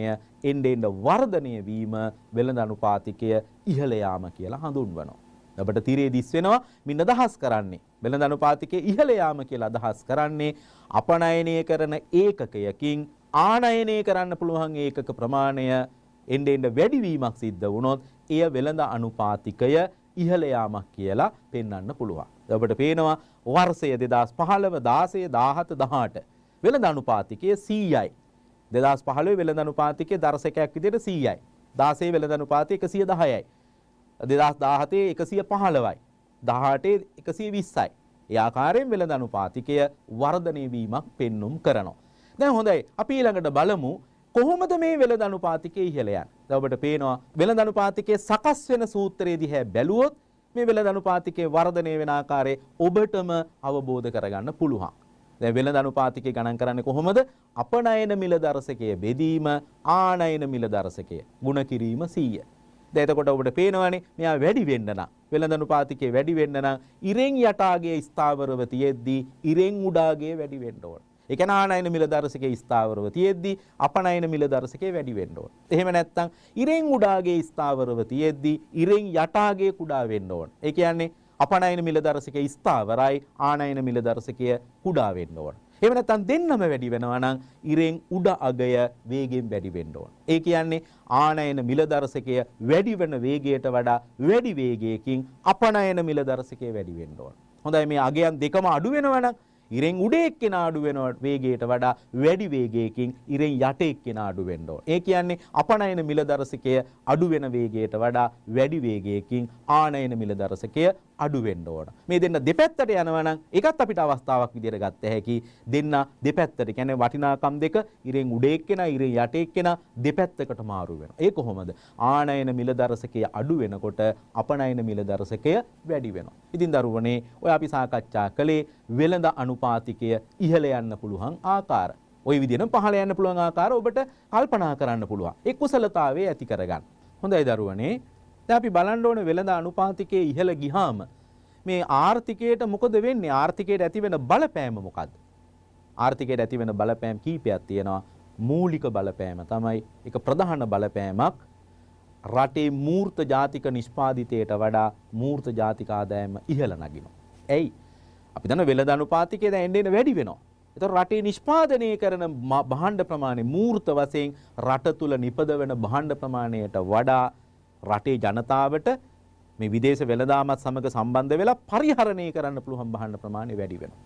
එන්නේ එන්න වර්ධනය වීම වෙළඳ අනුපාතිකය ඉහළ යාම කියලා හඳුන්වනවා. අපිට තිරේ දිස් වෙනවා මින්න දහස් කරන්නේ. වෙළඳ අනුපාතිකයේ ඉහළ යාම කියලා අදහස් කරන්නේ අපනයනය කරන ඒකකයකින් ආනයනය කරන්න පුළුවන් ඒකක ප්‍රමාණය එන්නේ එන්න වැඩිවීමක් සිද්ධ වුණොත් එය වෙළඳ අනුපාතිකය ඉහළ යාමක් කියලා පෙන්වන්න පුළුවන්. ඔබට පේනවා වර්ෂය 2015 16 17 18 වෙළඳ අනුපාතිකය 100යි. 2015 වෙළඳ අනුපාතිකයේ දර්ශකයක් විදිහට 100යි. 16 වෙළඳ අනුපාතය 110යි. 2017 115යි. 18 120යි. ඒ ආකාරයෙන් වෙළඳ අනුපාතිකය වර්ධනය වීමක් පෙන්눔 කරනවා. දැන් හොඳයි අපි ඊළඟට බලමු කොහොමද මේ වෙළඳ අනුපාතිකය ඉහළ යන්නේ? දැන් ඔබට පේනවා වෙළඳ අනුපාතිකයේ සකස් වෙන සූත්‍රය දිහා බැලුවොත් මේ වෙළඳ අනුපාතිකයේ වර්ධනය වෙන ආකාරය ඔබටම අවබෝධ කරගන්න පුළුවන්. දැන් වෙළඳ අනුපාතිකය ගණන් කරන්නේ කොහොමද? අපනයන මිල දරසකය බෙදීම ආනයන මිල දරසකය ಗುಣ කිරීම 100. දැන් එතකොට ඔබට පේනවනේ මෙයා වැඩි වෙන්න නම් වෙළඳ අනුපාතිකය වැඩි වෙන්න නම් ඉරෙන් යටාගයේ ස්ථාවරව තියෙද්දී ඉරෙන් උඩාගයේ වැඩි වෙන්න ඕන. ඒ කියන්නේ ආනයන මිල දර්ශකයේ ස්ථාවරව තියෙද්දි අපනයන මිල දර්ශකයේ වැඩි වෙන්න ඕන. එහෙම නැත්නම් ඉරෙන් උඩාගේ ස්ථාවරව තියෙද්දි ඉරෙන් යටාගේ කුඩා වෙන්න ඕන. ඒ කියන්නේ අපනයන මිල දර්ශකයේ ස්ථාවරයි ආනයන මිල දර්ශකය කුඩා වෙන්න ඕන. එහෙම නැත්නම් දෙන්නම වැඩි වෙනවා නම් ඉරෙන් උඩ අගය වේගයෙන් වැඩි වෙන්න ඕන. ඒ කියන්නේ ආනයන මිල දර්ශකය වැඩි වෙන වේගයට වඩා වැඩි වේගයකින් අපනයන මිල දර්ශකය වැඩි වෙන්න ඕන. හොඳයි මේ අගයන් දෙකම අඩු වෙනවා නම් ඉරෙන් උඩ එක්කෙනා අඩු වෙනවට වේගයට වඩා වැඩි වේගයකින් ඉරෙන් යට එක්කෙනා අඩු වෙන්න ඕන. ඒ කියන්නේ අපනයන මිලදරසකය අඩු වෙන වේගයට වඩා වැඩි වේගයකින් ආනයන මිලදරසකය අඩු වෙන්න ඕන. මේ දෙන්න දෙපැත්තට යනවා නම් ඒකත් අපිට අවස්ථාවක් විදියට ගත්ත හැකි. දෙන්න දෙපැත්තට කියන්නේ වටිනාකම් දෙක ඉරෙන් උඩ එක්කෙනා ඉරෙන් යට එක්කෙනා දෙපැත්තකට මාරු වෙනවා. ඒ කොහොමද? ආනයන මිලදරසකය අඩු වෙනකොට අපනයන මිලදරසකය වැඩි වෙනවා. ඉතින් දරුවනේ ඔය අපි සාකච්ඡා කළේ වෙළඳ අනුපාතිකය ඉහළ යන්න පුළුවන් ආකාරය. ඔය විදිහට පහළ යන්න පුළුවන් ආකාර ඔබට කල්පනා කරන්න පුළුවන්. ඒ කුසලතාවයේ ඇති කරගන්න. හොඳයි දරුවනේ දැන් අපි බලන්න ඕනේ වෙළඳ අනුපාතිකයේ ඉහළ ගිහාම මේ ආර්ථිකයට මොකද වෙන්නේ? ආර්ථිකයට ඇතිවෙන බලපෑම මොකද්ද? ආර්ථිකයට ඇතිවෙන බලපෑම් කීපයක් තියෙනවා. මූලික බලපෑම තමයි එක ප්‍රධාන බලපෑමක් රටේ මූර්ත ජාතික නිෂ්පාදිතයට වඩා මූර්ත ජාතික ආදායම ඉහළ නගිනවා. ඇයි? අපි දන්න වෙළඳ අනුපාතිකය දැන් එන්න වැඩි වෙනවා. ඒතකොට රටේ නිෂ්පාදනය කරන භාණ්ඩ ප්‍රමාණය මූර්ත වශයෙන් රට තුල නිපදවන භාණ්ඩ ප්‍රමාණයට වඩා රටේ ජනතාවට මේ විදේශ වෙළඳාමත් සමග සම්බන්ධ වෙලා පරිහරණය කරන්න පුළුවන් බහන්න ප්‍රමාණය වැඩි වෙනවා.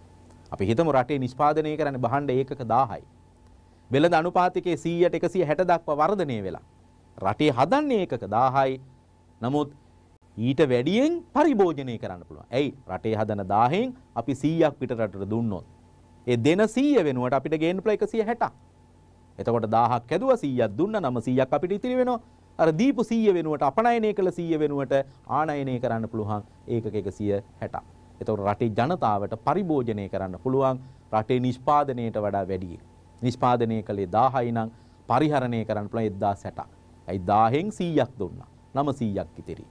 අපි හිතමු රටේ නිෂ්පාදනය කරන බහණ්ඩ ඒකක 1000යි. වෙළඳ අනුපාතිකයේ 100ට 160 දක්වා වර්ධනය වෙලා. රටේ හදන්නේ ඒකක 1000යි. නමුත් ඊට වැඩියෙන් පරිභෝජනය කරන්න පුළුවන්. ඇයි? රටේ හදන 1000න් අපි 100ක් පිටරටට දුන්නොත් ඒ දෙන 100 වෙනුවට අපිට ගේන්න පුළුවන් 160ක්. එතකොට 1000ක් හැදුවා 100ක් දුන්නා 900ක් අපිට ඉතිරි වෙනවා. අර දීපු 100 වෙනුවට අපනයනය කළ 100 වෙනුවට ආනයනය කරන්න පුළුවන් ඒකක 160ක්. එතකොට රටේ ජනතාවට පරිභෝජනය කරන්න පුළුවන් රටේ නිෂ්පාදනයට වඩා වැඩියි. නිෂ්පාදනය කළේ 1000යි නම් පරිහරණය කරන්න පුළුවන් 1600ක්. ඇයි 1000න් 100ක් දුන්නා. 900ක් ඉතිරි.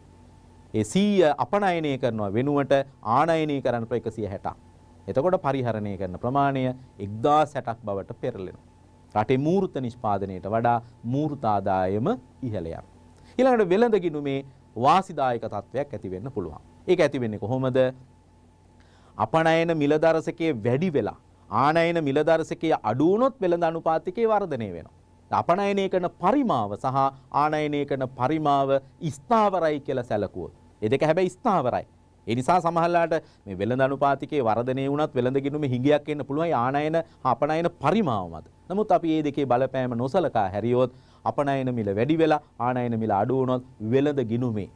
ඒ 100 අපනයනය කරනවා වෙනුවට ආනයනය කරන්න පුළුවන් 160ක්. එතකොට පරිහරණය කරන ප්‍රමාණය 1060ක් බවට පෙරලෙනවා. රටේ මූර්ත නිෂ්පාදනයට වඩා මූර්ත ආදායම ඉහළයක්. ඊළඟට වෙළඳ ගිණුමේ වාසිදායක තත්වයක් ඇති වෙන්න පුළුවන්. ඒක ඇති වෙන්නේ කොහොමද? අපනයන මිලදරසකයේ වැඩි වෙලා ආනයන මිලදරසකයේ අඩු වුණොත් වෙළඳ අනුපාතිකයේ වර්ධනය වෙනවා. අපනයනය කරන පරිමාව සහ ආනයනය කරන පරිමාව ස්ථාවරයි කියලා සැලකුවොත්. ඒ දෙක හැබැයි ස්ථාවරයි. ඒ නිසා සමහරලාට මේ වෙළඳ අනුපාතිකයේ වර්ධනය වුණත් වෙළඳ ගිණුමේ හිඟයක් එන්න පුළුවන් ආනයන අපනයන පරිමාව මත. නමුත් අපි මේ දෙකේ බලපෑම නොසලකා හැරියොත් අපනයන මිල වැඩි වෙලා ආනයන මිල අඩු වුණොත් වෙළඳ ගිණුමේ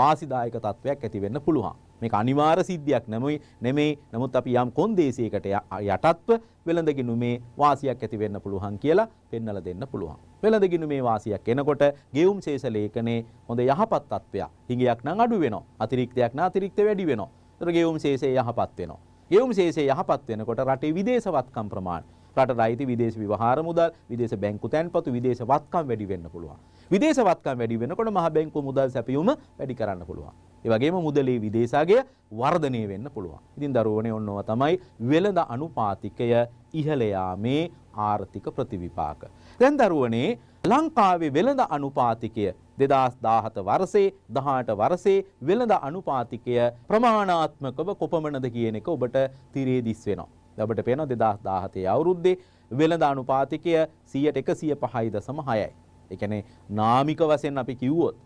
වාසිදායක තත්වයක් ඇති වෙන්න පුළුවන්. මේක අනිවාර්ය සිද්ධියක් නෙමෙයි නෙමෙයි නමුත් අපි යම් කොන්දේසියකට යටත්ව වෙළඳගිනු මේ වාසියක් ඇති වෙන්න පුළුවන් කියලා පෙන්වලා දෙන්න පුළුවන්. වෙළඳගිනු මේ වාසියක් එනකොට ගෙයුම් ශේෂ ලේඛනයේ හොඳ යහපත් තත්ත්වයක්. හිඟයක් නම් අඩු වෙනවා. අතිරික්තයක් නම් අතිරික්ත වැඩි වෙනවා. ඒතර ගෙයුම් ශේෂය යහපත් වෙනවා. ගෙයුම් ශේෂය යහපත් වෙනකොට රටේ විදේශවත්කම් ප්‍රමාණය රටට අයිති විදේශ විවහාර මුදල් විදේශ බැංකු තැන්පතු විදේශ වත්කම් වැඩි වෙන්න පුළුවන්. විදේශ වත්කම් වැඩි වෙනකොට මහ බැංකු මුදල් සැපයුම වැඩි කරන්න පුළුවන්. ඒ වගේම මුදලේ විදේශාගය වර්ධනය වෙන්න පුළුවන්. ඉතින් දරුවනේ ඔන්නව තමයි වෙළඳ අනුපාතිකය ඉහළ යාමේ ආර්ථික ප්‍රතිවිපාක. දැන් දරුවනේ ලංකාවේ වෙළඳ අනුපාතිකය 2017 වර්ෂයේ 18 වර්ෂයේ වෙළඳ අනුපාතිකය ප්‍රමාණාත්මකව කොපමණද කියන එක ඔබට තිරේ දිස් වෙනවා. ඔබට පේනවා 2017 අවුරුද්දේ වෙළඳ අනුපාතිකය 100ට 105.6යි. ඒ කියන්නේ නාමික වශයෙන් අපි කිව්වොත්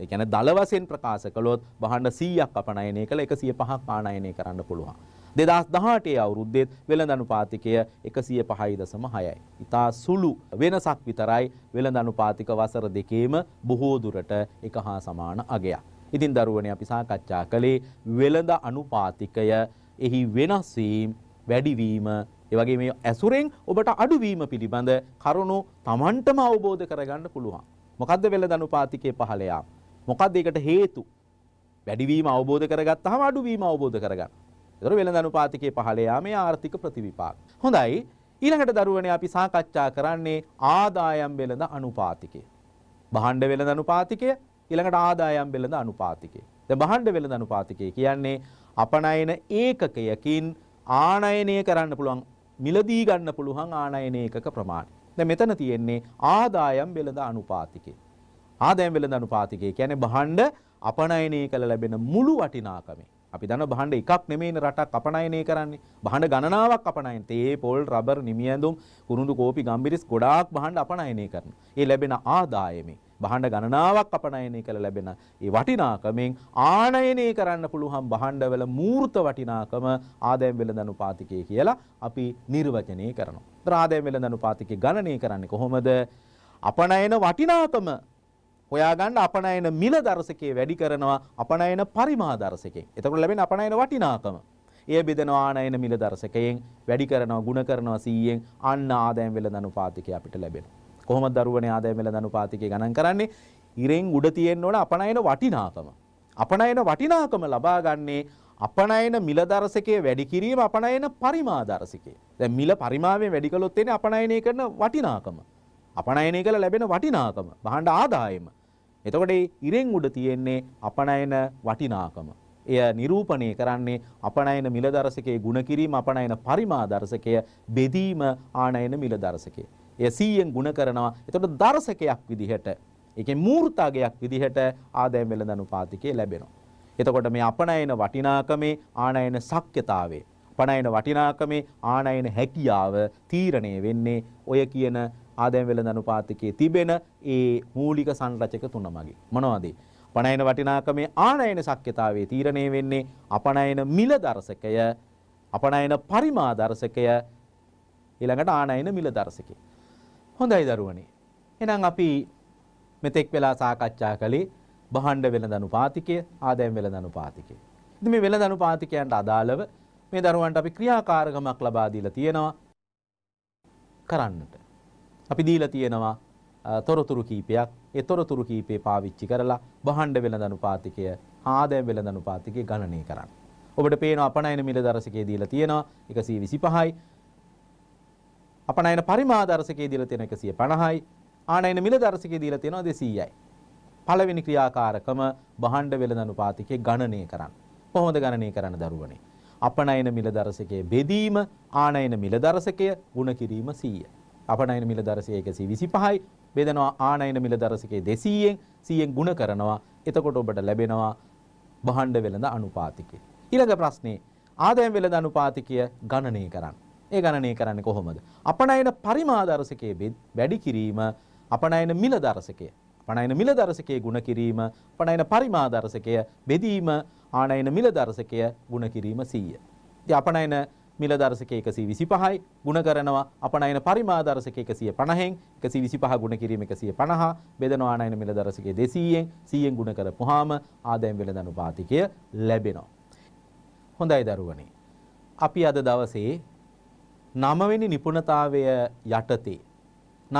ඒ කියන්නේ දල වශයෙන් ප්‍රකාශ කළොත් භාණ්ඩ 100ක් අපනයනය කළ 105ක් ආනයනය කරන්න පුළුවන්. 2018 අවුරුද්දේ වෙළඳ අනුපාතිකය 105.6යි. ඉතා සුළු වෙනසක් විතරයි වෙළඳ අනුපාතික වසර දෙකේම බොහෝ දුරට එක හා සමාන අගයක්. ඉතින් දරුවනේ අපි සාකච්ඡා කළේ වෙළඳ අනුපාතිකය එහි වෙනස් වීම වැඩිවීම ඒ වගේ මේ ඇසුරෙන් ඔබට අඩුවීම පිළිබඳ කරුණු Tamanටම අවබෝධ කරගන්න පුළුවන්. මොකද්ද වෙළඳ අනුපාතිකයේ පහළයා? මොකක්ද ඒකට හේතු වැඩිවීම අවබෝධ කරගත්තහම අඩුවීම අවබෝධ කරගන්න. ඒතර වෙළඳ අනුපාතිකයේ පහළ යාමේ ආර්ථික ප්‍රතිවිපාක. හොඳයි. ඊළඟට දරුවනේ අපි සාකච්ඡා කරන්නේ ආදායම් වෙළඳ අනුපාතිකය. භාණ්ඩ වෙළඳ අනුපාතිකය ඊළඟට ආදායම් වෙළඳ අනුපාතිකය. දැන් භාණ්ඩ වෙළඳ අනුපාතිකය කියන්නේ අපනයන ඒකකයකින් ආනයනය කරන්න පුළුවන් මිලදී ගන්න පුළුවන් ආනයන ඒකක ප්‍රමාණය. දැන් මෙතන තියෙන්නේ ආදායම් වෙළඳ අනුපාතිකය. ආදෑම් වෙළඳ අනුපාතිකය කියන්නේ භාණ්ඩ අපනයනය කළ ලැබෙන මුළු වටිනාකමේ. අපි දන්න භාණ්ඩ එකක් නෙමෙයිනේ රටක් අපනයනය කරන්නේ. භාණ්ඩ ගණනාවක් අපනයන. තේ, පොල්, රබර්, නිමි ඇඳුම්, කුරුඳු, කෝපි, ගම්බිරිස් ගොඩාක් භාණ්ඩ අපනයනය කරනවා. ඒ ලැබෙන ආදායමේ භාණ්ඩ ගණනාවක් අපනයනය කළ ලැබෙන ඒ වටිනාකමෙන් ආනයනය කරන්න පුළුවන් භාණ්ඩවල මූර්ත වටිනාකම ආදෑම් වෙළඳ අනුපාතිකය කියලා අපි නිර්වචනය කරනවා. ආදෑම් වෙළඳ අනුපාතිකය ගණනය කරන්නේ කොහොමද? අපනයන වටිනාකම හොයාගන්න අපනයන මිල දර්ශකයේ වැඩි කරනවා අපනයන පරිමා දර්ශකයෙන්. එතකොට ලැබෙන අපනයන වටිනාකම. ඒ බෙදෙනවා ආනයන මිල දර්ශකයෙන් වැඩි කරනවා ගුණ කරනවා 100ෙන් අන්න ආදායම් වෙළඳ අනුපාතිකය අපිට ලැබෙනවා. කොහොමද දරුවනේ ආදායම් වෙළඳ අනුපාතිකය ගණන් කරන්නේ? ඉරෙන් උඩ තියෙන්න ඕන අපනයන වටිනාකම. අපනයන වටිනාකම ලබා ගන්නේ අපනයන මිල දර්ශකයේ වැඩි කිරීම අපනයන පරිමා දර්ශකයේ. දැන් මිල පරිමාවෙන් වැඩි කළොත් එන්නේ අපනයනය කරන වටිනාකම. අපනයනය කළ ලැබෙන වටිනාකම බහණ්ඩ ආදායම. එතකොට ඉරෙන් උඩ තියෙන්නේ අපනයන වටිනාකම. එය නිරූපණය කරන්නේ අපනයන මිලදරසකයේ ගුණකිරීම අපනයන පරිමාදර්ශකය බෙදීම ආනයන මිලදරසකය. එය සීයෙන් ගුණ කරනවා එතොට දර්ශකයක් විදිහට එක මූර්තාගයක් විදිහට ආදෑම් වෙළඳ අනුපාතිකය ලැබෙනවා. එතකොට මේ අපනයන වටිනාකමේ ආනයන සක්්‍යතාවේ. පනයන වටිනාකමේ ආනයන හැකියාව තීරණය වෙන්නේ ඔය කියන ආදයන් වෙළඳ අනුපාතිකයේ තිබෙන ඒ මූලික සංරචක තුන මගින් මොනවද? අපනයන වටිනාකමේ ආනයන ශක්්‍යතාවයේ තීරණය වෙන්නේ අපනයන මිල දර්ශකය අපනයන පරිමා දර්ශකය ඊළඟට ආනයන මිල දර්ශකය. හොඳයි දරුවනේ. එහෙනම් අපි මෙතෙක් වෙලා සාකච්ඡා කළේ බහණ්ඩ වෙළඳ අනුපාතිකය ආදායම් වෙළඳ අනුපාතිකය. ඉතින් මේ වෙළඳ අනුපාතිකයන්ට අදාළව මේ දරුවන්ට අපි ක්‍රියාකාරකමක් ලබා දීලා තියෙනවා කරන්නට. අපි දීලා තියෙනවා තොරතුරු කීපයක් ඒ තොරතුරු කීපේ පාවිච්චි කරලා වහණ්ඩ වෙළඳනුපාතිකය ආදායම් වෙළඳනුපාතිකය ගණනය කරන්න. ඔබට පේනවා අපනයන මිල දරසකයේ දීලා තියෙනවා 125යි. අපනයන පරිමා දරසකයේ දීලා තියෙන 150යි. ආනයන මිල දරසකයේ දීලා තියෙනවා 200යි. පළවෙනි ක්‍රියාකාරකම වහණ්ඩ වෙළඳනුපාතිකය ගණනය කරන්න. කොහොමද ගණනය කරන්න දරුවනේ? අපනයන මිල දරසකයේ බෙදීම ආනයන මිල දරසකය ಗುಣ කිරීම 100. අපනයන මිල දරසය 125යි බෙදනවා ආනයන මිල දරසකේ 200ෙන් 100ෙන් ගුණ කරනවා එතකොට ඔබට ලැබෙනවා භාණ්ඩ වෙළඳ අනුපාතිකය ඊළඟ ප්‍රශ්නේ ආදායම් වෙළඳ අනුපාතිකය ගණනය කරන්න ඒ ගණනය කරන්නේ කොහොමද අපනයන පරිමාදර්ශකයේ වැඩි කිරීම අපනයන මිල දර්ශකය පණයන මිල දර්ශකයේ ගුණ කිරීම පණයන පරිමාදර්ශකය බෙදීම ආනයන මිල දර්ශකය ගුණ කිරීම 100 ඉතින් අපනයන මිල දර්ශක 125යි ಗುಣ කරනවා අපනයන පරිමා දර්ශක 150න් 125 ගුණ කිරීම 150 බෙදනවා ආනයන මිල දර්ශකයේ 200න් 100න් ගුණ කරපුවාම ආදායම් වෙළඳ අනුපාතිකය ලැබෙනවා හොඳයි දරුවනේ අපි අද දවසේ 9 වෙනි නිපුණතාවය යටතේ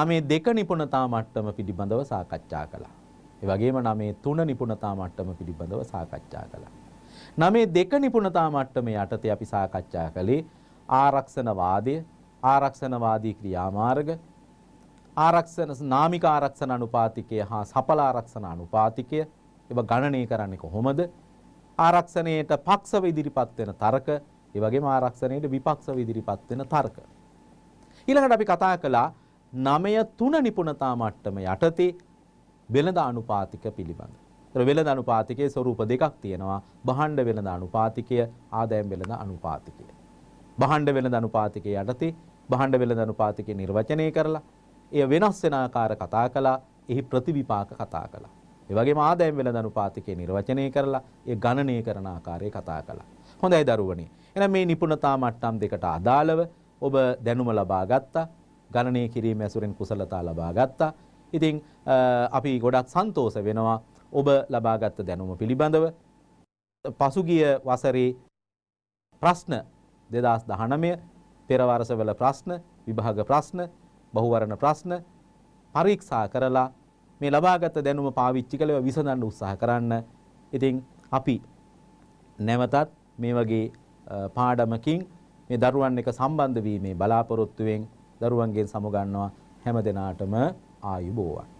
9 දෙක නිපුණතා මට්ටම පිළිබඳව සාකච්ඡා කළා ඒ වගේම 9 3 නිපුණතා මට්ටම පිළිබඳව සාකච්ඡා කළා නම් මේ දෙක නිපුණතා මට්ටමේ යටතේ අපි සාකච්ඡා කළේ ආරක්ෂණවාදය, ආරක්ෂණවාදී ක්‍රියාමාර්ග, ආරක්ෂණ නාමික ආරක්ෂණ අනුපාතිකය හා සඵල ආරක්ෂණ අනුපාතිකය ඒව ගණනය කරන්නේ කොහොමද? ආරක්ෂණයට පක්ෂව ඉදිරිපත් වෙන තර්ක, ඒ වගේම ආරක්ෂණයට විපක්ෂව ඉදිරිපත් වෙන තර්ක. ඊළඟට අපි කතා කළා 9 3 නිපුණතා මට්ටම යටතේ වෙළඳ අනුපාතික පිළිබඳ. වෙළඳ අනුපාතිකයේ ස්වරූප දෙකක් තියෙනවා. බහණ්ඩ වෙළඳ අනුපාතිකය, ආදායම් වෙළඳ අනුපාතිකය. බහණ්ඩ වෙළඳ අනුපාතිකය යටතේ බහණ්ඩ වෙළඳ අනුපාතිකය නිර්වචනය කරලා එය වෙනස් වෙන ආකාර කතා කළා, එහි ප්‍රතිවිපාක කතා කළා. ඒ වගේම ආදායම් වෙළඳ අනුපාතිකය නිර්වචනය කරලා ඒ ගණනය කරන ආකාරය කතා කළා. හොඳයි දරුවනේ. එහෙනම් මේ නිපුණතා මට්ටම් දෙකට අදාළව ඔබ දැනුම ලබා ගත්තා. ගණනය කිරීම ඇසුරෙන් කුසලතා ලබා ගත්තා. ඉතින් අපි ගොඩක් සන්තෝෂ වෙනවා ඔබ ලබාගත්ත දැනුම පිළිබඳව පසුගිය වසරේ ප්‍රශ්න 2019 පෙරවරසවල ප්‍රශ්න විභාග ප්‍රශ්න බහුවරණ ප්‍රශ්න පරීක්ෂා කරලා මේ ලබාගත දැනුම පාවිච්චි කළේ විසඳන්න උත්සාහ කරන්න. ඉතින් අපි නැවතත් මේ වගේ පාඩමකින් මේ දරුවන් එක සම්බන්ධ වීමේ බලාපොරොත්තුවෙන් දරුවන්ගෙන් සමුගන්නවා හැම දිනාටම ආයුබෝවන්